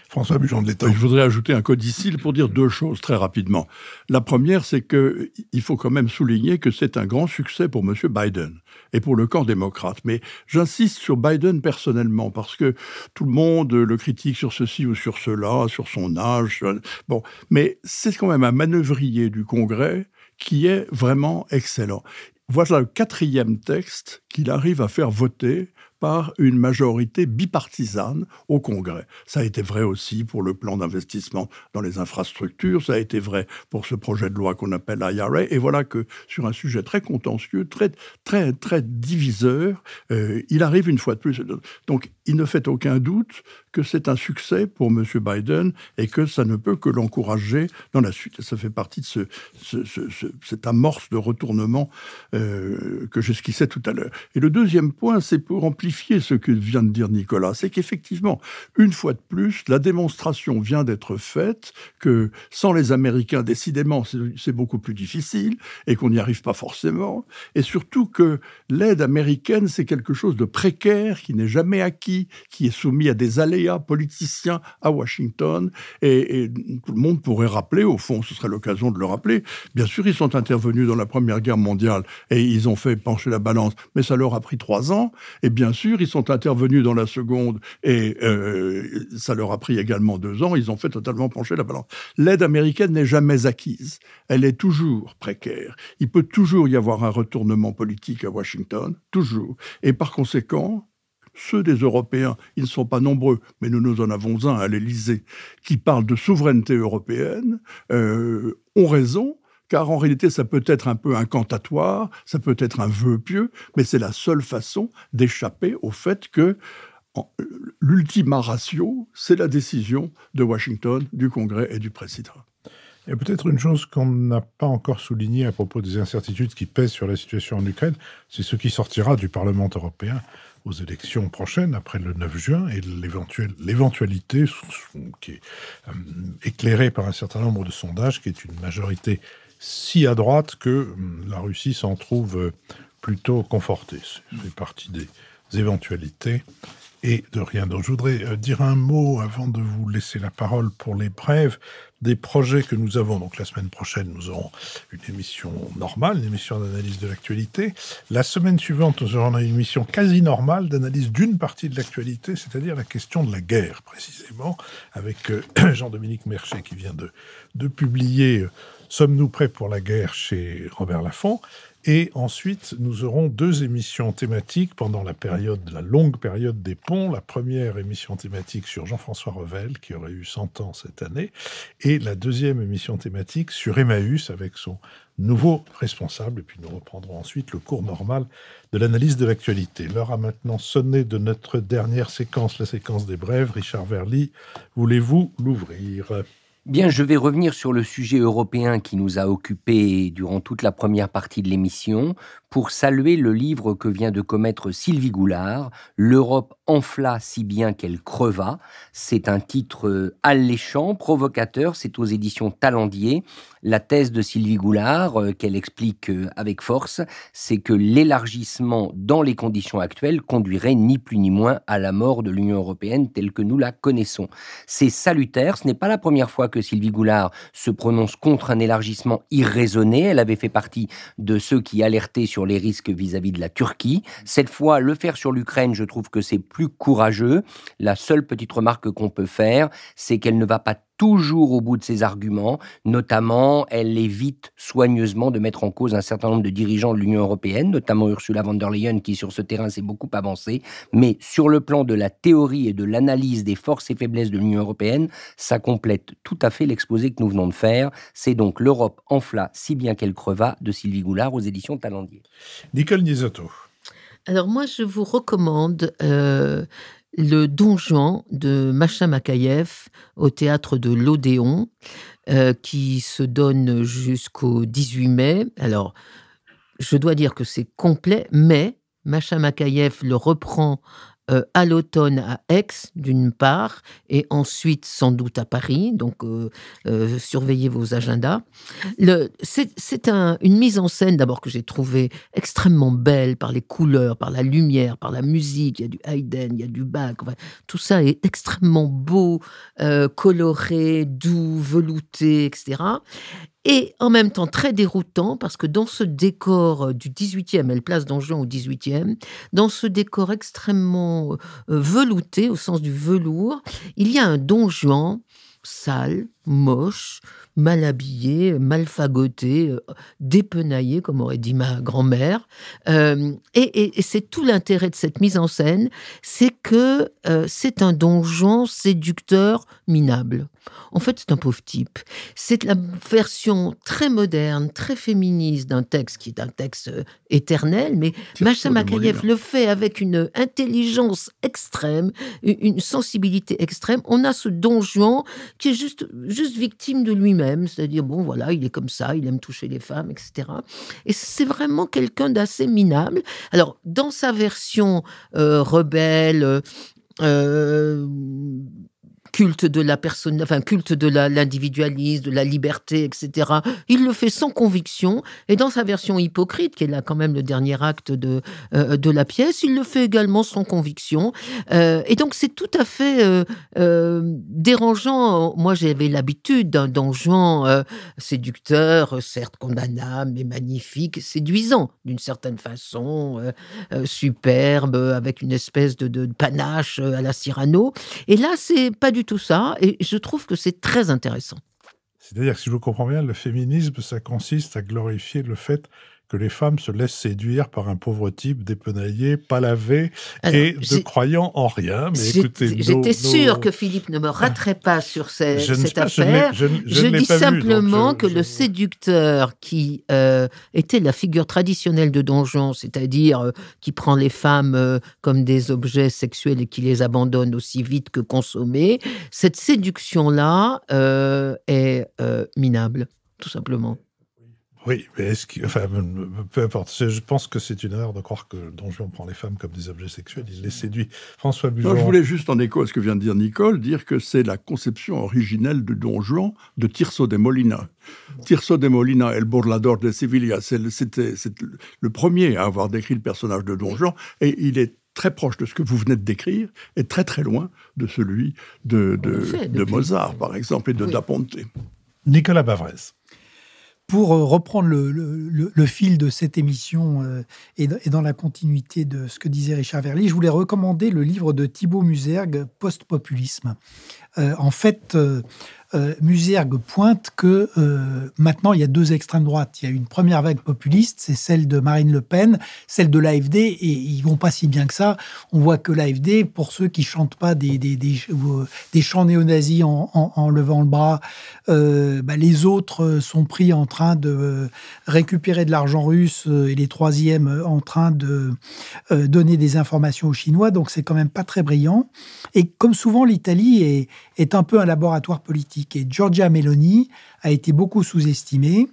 François Bujon de l'État. Je voudrais ajouter un codicile pour dire deux choses très rapidement. La première, c'est qu'il faut quand même souligner que c'est un grand succès pour M. Biden et pour le camp démocrate. Mais j'insiste sur Biden personnellement, parce que tout le monde le critique sur ceci ou sur cela, sur son âge. Bon, mais c'est quand même un manœuvrier du Congrès qui est vraiment excellent. Voilà le quatrième texte qu'il arrive à faire voter par une majorité bipartisane au Congrès. Ça a été vrai aussi pour le plan d'investissement dans les infrastructures, ça a été vrai pour ce projet de loi qu'on appelle IRA, et voilà que sur un sujet très contentieux, très, très, très diviseur, euh, il arrive une fois de plus. Donc il ne fait aucun doute que c'est un succès pour M. Biden et que ça ne peut que l'encourager dans la suite. Ça fait partie de ce, cette amorce de retournement euh, que j'esquissais tout à l'heure. Et le deuxième point, c'est pour amplifier ce que vient de dire Nicolas, c'est qu'effectivement, une fois de plus, la démonstration vient d'être faite que sans les Américains, décidément, c'est beaucoup plus difficile et qu'on n'y arrive pas forcément. Et surtout que l'aide américaine, c'est quelque chose de précaire qui n'est jamais acquis, qui est soumis à des aléas politiciens à Washington. Et, tout le monde pourrait rappeler, au fond, ce serait l'occasion de le rappeler. Bien sûr, ils sont intervenus dans la Première Guerre mondiale et ils ont fait pencher la balance, mais ça leur a pris trois ans. Et bien sûr, ils sont intervenus dans la Seconde et euh, ça leur a pris également deux ans. Ils ont fait totalement pencher la balance. L'aide américaine n'est jamais acquise. Elle est toujours précaire. Il peut toujours y avoir un retournement politique à Washington, toujours. Et par conséquent, ceux des Européens, ils ne sont pas nombreux, mais nous nous en avons un à l'Élysée, qui parle de souveraineté européenne, euh, ont raison, car en réalité, ça peut être un peu incantatoire, ça peut être un vœu pieux, mais c'est la seule façon d'échapper au fait que l'ultima ratio, c'est la décision de Washington, du Congrès et du président. Il y peut-être une chose qu'on n'a pas encore soulignée à propos des incertitudes qui pèsent sur la situation en Ukraine, c'est ce qui sortira du Parlement européen aux élections prochaines, après le 9 juin, et l'éventualité qui est euh, éclairée par un certain nombre de sondages, qui est une majorité si à droite que hum, la Russie s'en trouve euh, plutôt confortée. C'est partie des éventualités et de rien Donc, Je voudrais euh, dire un mot avant de vous laisser la parole pour les brèves des projets que nous avons. Donc la semaine prochaine, nous aurons une émission normale, une émission d'analyse de l'actualité. La semaine suivante, nous aurons une émission quasi normale d'analyse d'une partie de l'actualité, c'est-à-dire la question de la guerre, précisément, avec euh, Jean-Dominique Merchet qui vient de, de publier euh, Sommes-nous prêts pour la guerre chez Robert Laffont et ensuite, nous aurons deux émissions thématiques pendant la période, la longue période des ponts. La première émission thématique sur Jean-François Revel, qui aurait eu 100 ans cette année, et la deuxième émission thématique sur Emmaüs avec son nouveau responsable. Et puis nous reprendrons ensuite le cours normal de l'analyse de l'actualité. L'heure a maintenant sonné de notre dernière séquence, la séquence des brèves. Richard Verly, voulez-vous l'ouvrir Bien, je vais revenir sur le sujet européen qui nous a occupés durant toute la première partie de l'émission pour saluer le livre que vient de commettre Sylvie Goulard, L'Europe enfla si bien qu'elle creva. C'est un titre euh, alléchant, provocateur, c'est aux éditions Talendier. La thèse de Sylvie Goulard, euh, qu'elle explique euh, avec force, c'est que l'élargissement dans les conditions actuelles conduirait ni plus ni moins à la mort de l'Union européenne telle que nous la connaissons. C'est salutaire, ce n'est pas la première fois que Sylvie Goulard se prononce contre un élargissement irraisonné. Elle avait fait partie de ceux qui alertaient sur sur les risques vis à -vis de la Turquie. Cette fois, le faire sur l'Ukraine, je trouve que c'est plus courageux. La seule petite remarque qu'on peut faire, c'est qu'elle ne va pas toujours au bout de ses arguments, notamment elle évite soigneusement de mettre en cause un certain nombre de dirigeants de l'Union européenne, notamment Ursula von der Leyen qui sur ce terrain s'est beaucoup avancée, mais sur le plan de la théorie et de l'analyse des forces et faiblesses de l'Union européenne, ça complète tout à fait l'exposé que nous venons de faire. C'est donc l'Europe enfla, si bien qu'elle creva de Sylvie Goulard aux éditions Talandier. Nicole Nisotto. Alors moi, je vous recommande euh, le donjon de Macha Makayev au théâtre de l'Odéon, euh, qui se donne jusqu'au 18 mai. Alors, je dois dire que c'est complet, mais Macha Makayev le reprend euh, à l'automne à Aix, d'une part, et ensuite sans doute à Paris. Donc, euh, euh, surveillez vos agendas. C'est une mise en scène d'abord que j'ai trouvée extrêmement belle par les couleurs, par la lumière, par la musique. Il y a du Haydn, il y a du Bach. tout ça est extrêmement beau, coloré, doux, velouté, etc et en même temps très déroutant parce que dans ce décor euh, du 18e, elle place Donjon au 18e, dans ce décor extrêmement euh, velouté au sens du velours, il y a un donjon sale, moche, mal habillé, mal fagoté, euh, dépenaillé, comme aurait dit ma grand-mère. Euh, et, c'est tout l'intérêt de cette mise en scène, c'est que euh, c'est un donjon séducteur minable. En fait, c'est un pauvre type. C'est la version très moderne, très féministe d'un texte qui est un texte éternel, mais Macha Makayev le fait avec une intelligence extrême, une sensibilité extrême. On a ce donjon qui est juste juste victime de lui-même, c'est-à-dire, bon, voilà, il est comme ça, il aime toucher les femmes, etc. Et c'est vraiment quelqu'un d'assez minable. Alors, dans sa version euh, rebelle, euh, culte de la personne, enfin culte de l'individualisme, de la liberté, etc. Il le fait sans conviction et dans sa version hypocrite, qui est là quand même le dernier acte de euh, de la pièce, il le fait également sans conviction. Euh, et donc c'est tout à fait euh, dérangeant. Moi j'avais l'habitude d'un donjon séducteur, certes condamnable, mais magnifique, séduisant d'une certaine façon, superbe, avec une espèce de, de panache à la Cyrano. Et là c'est pas du tout ça et je trouve que c'est très intéressant. C'est-à-dire que si je comprends bien, le féminisme, ça consiste à glorifier le fait que les femmes se laissent séduire par un pauvre type dépenaillé, pas lavé et ne croyant en rien. j'étais sûre que Philippe ne me raterait pas sur cette affaire. je, dis simplement que le séducteur qui euh, était la figure traditionnelle de donjon, c'est-à-dire euh, qui prend les femmes euh, comme des objets sexuels et qui les abandonne aussi vite que consommées, cette séduction-là est minable, tout simplement. Oui, mais est-ce que, enfin, peu importe. Je pense que c'est une erreur de croire que Don Juan prend les femmes comme des objets sexuels. Il les séduit. François Bujon. je voulais juste, en écho à ce que vient de dire Nicole, dire que c'est la conception originelle de Don Juan de Tirso de Molina. Tirso de Molina, El Borlador de Sevilla, c'est le, c'était le premier à avoir décrit le personnage de Don Juan, et il est très proche de ce que vous venez de décrire et très très loin de celui de, de, Mozart, par exemple, et de Da Ponte. Nicolas Bavrez pour euh, reprendre le, fil de cette émission euh, et, dans la continuité de ce que disait Richard Verly, je voulais recommander le livre de Thibaut Musergue, Post-populisme. Euh, en fait, euh, Musergue pointe que euh, maintenant il y a deux extrêmes droites. Il y a une première vague populiste, c'est celle de Marine Le Pen, celle de l'AFD, et ils vont pas si bien que ça. On voit que l'AFD, pour ceux qui chantent pas des, des, euh, chants néonazis en, levant le bras, euh, bah, les autres sont pris en train de récupérer de l'argent russe et les troisièmes en train de donner des informations aux Chinois. Donc c'est quand même pas très brillant. Et comme souvent, l'Italie est un peu un laboratoire politique. Et Giorgia Meloni a été beaucoup sous-estimée.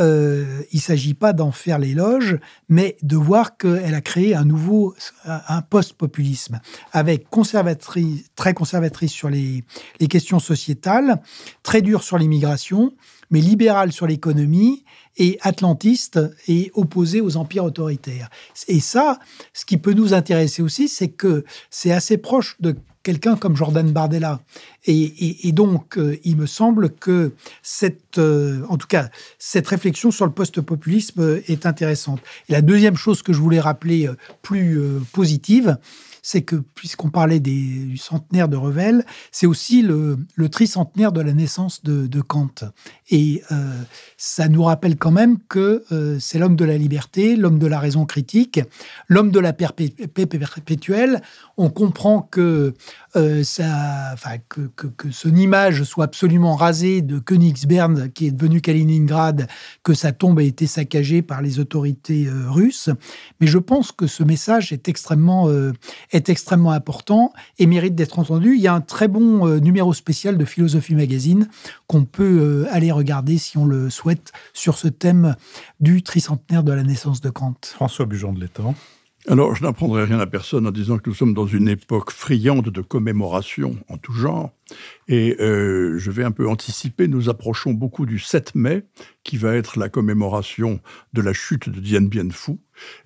Euh, il ne s'agit pas d'en faire l'éloge, mais de voir qu'elle a créé un nouveau, un post-populisme, avec conservatrice, très conservatrice sur les, les questions sociétales, très dure sur l'immigration, mais libérale sur l'économie et atlantiste et opposée aux empires autoritaires. Et ça, ce qui peut nous intéresser aussi, c'est que c'est assez proche de quelqu'un comme Jordan Bardella. Et, donc, euh, il me semble que cette, euh, en tout cas, cette réflexion sur le post-populisme est intéressante. Et la deuxième chose que je voulais rappeler, euh, plus positive, c'est que, puisqu'on parlait des, du centenaire de Revel, c'est aussi le, le, tricentenaire de la naissance de, Kant. Et euh, ça nous rappelle quand même que euh, c'est l'homme de la liberté, l'homme de la raison critique, l'homme de la paix perpétuelle. On comprend que, euh, ça, enfin, que, que, son image soit absolument rasée de Königsberg, qui est devenu Kaliningrad, que sa tombe a été saccagée par les autorités russes. Mais je pense que ce message est extrêmement est extrêmement important et mérite d'être entendu. Il y a un très bon euh, numéro spécial de Philosophie Magazine qu'on peut euh, aller regarder si on le souhaite sur ce thème du tricentenaire de la naissance de Kant. François Bujon de l'Étang. Alors, je n'apprendrai rien à personne en disant que nous sommes dans une époque friande de commémoration en tout genre. Et euh, je vais un peu anticiper, nous approchons beaucoup du 7 mai, qui va être la commémoration de la chute de Dien Bien Phu,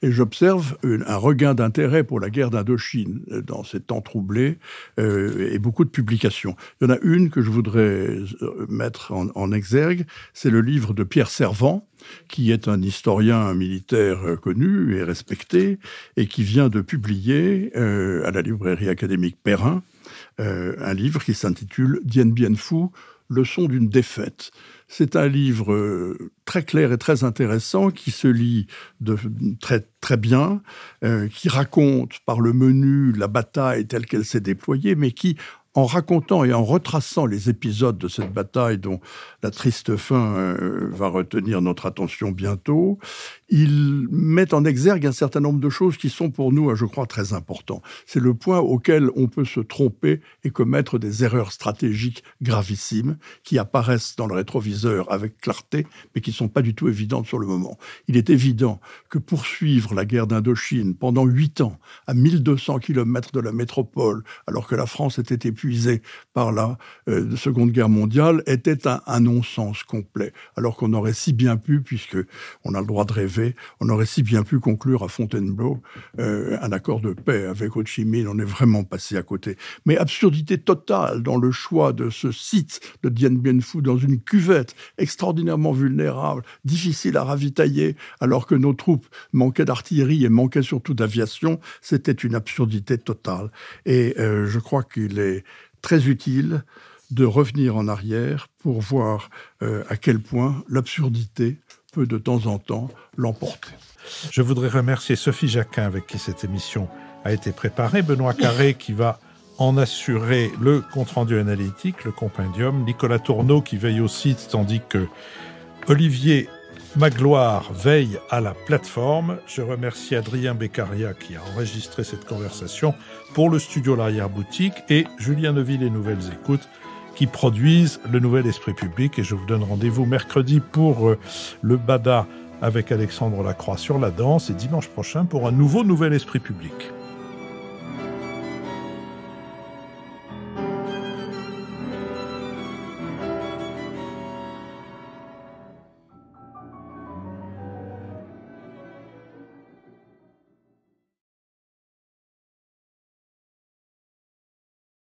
et j'observe un regain d'intérêt pour la guerre d'Indochine euh, dans ces temps troublés euh, et beaucoup de publications. Il y en a une que je voudrais euh, mettre en, exergue, c'est le livre de Pierre Servant, qui est un historien militaire connu et respecté, et qui vient de publier à la librairie académique Perrin un livre qui s'intitule Dien Bien Phu, leçon d'une défaite. C'est un livre euh, très clair et très intéressant qui se lit très, très bien, euh, qui raconte par le menu la bataille telle qu'elle s'est déployée, mais qui, en racontant et en retraçant les épisodes de cette bataille dont la triste fin euh, va retenir notre attention bientôt, il met en exergue un certain nombre de choses qui sont pour nous, je crois, très importantes. C'est le point auquel on peut se tromper et commettre des erreurs stratégiques gravissimes qui apparaissent dans le rétroviseur avec clarté, mais qui ne sont pas du tout évidentes sur le moment. Il est évident que poursuivre la guerre d'Indochine pendant huit ans à 1200 km de la métropole, alors que la France était épuisée, par la euh, Seconde Guerre mondiale, était un, non-sens complet. Alors qu'on aurait si bien pu, puisque on a le droit de rêver, on aurait si bien pu conclure à Fontainebleau euh, un accord de paix avec Ho Chi Minh. On est vraiment passé à côté. Mais absurdité totale dans le choix de ce site de Dien Bien Phu dans une cuvette extraordinairement vulnérable, difficile à ravitailler, alors que nos troupes manquaient d'artillerie et manquaient surtout d'aviation. C'était une absurdité totale. Et euh, je crois qu'il est très utile de revenir en arrière pour voir euh, à quel point l'absurdité peut de temps en temps l'emporter. Je voudrais remercier Sophie Jacquin avec qui cette émission a été préparée, Benoît Carré qui va en assurer le compte-rendu analytique, le compendium, Nicolas Tourneau qui veille au site, tandis que Olivier Ma gloire veille à la plateforme. Je remercie Adrien Beccaria qui a enregistré cette conversation pour le studio L'arrière-boutique et Julien Neville et Nouvelles Écoutes qui produisent le nouvel esprit public. Et je vous donne rendez-vous mercredi pour euh, le Bada avec Alexandre Lacroix sur la danse et dimanche prochain pour un nouveau nouvel esprit public.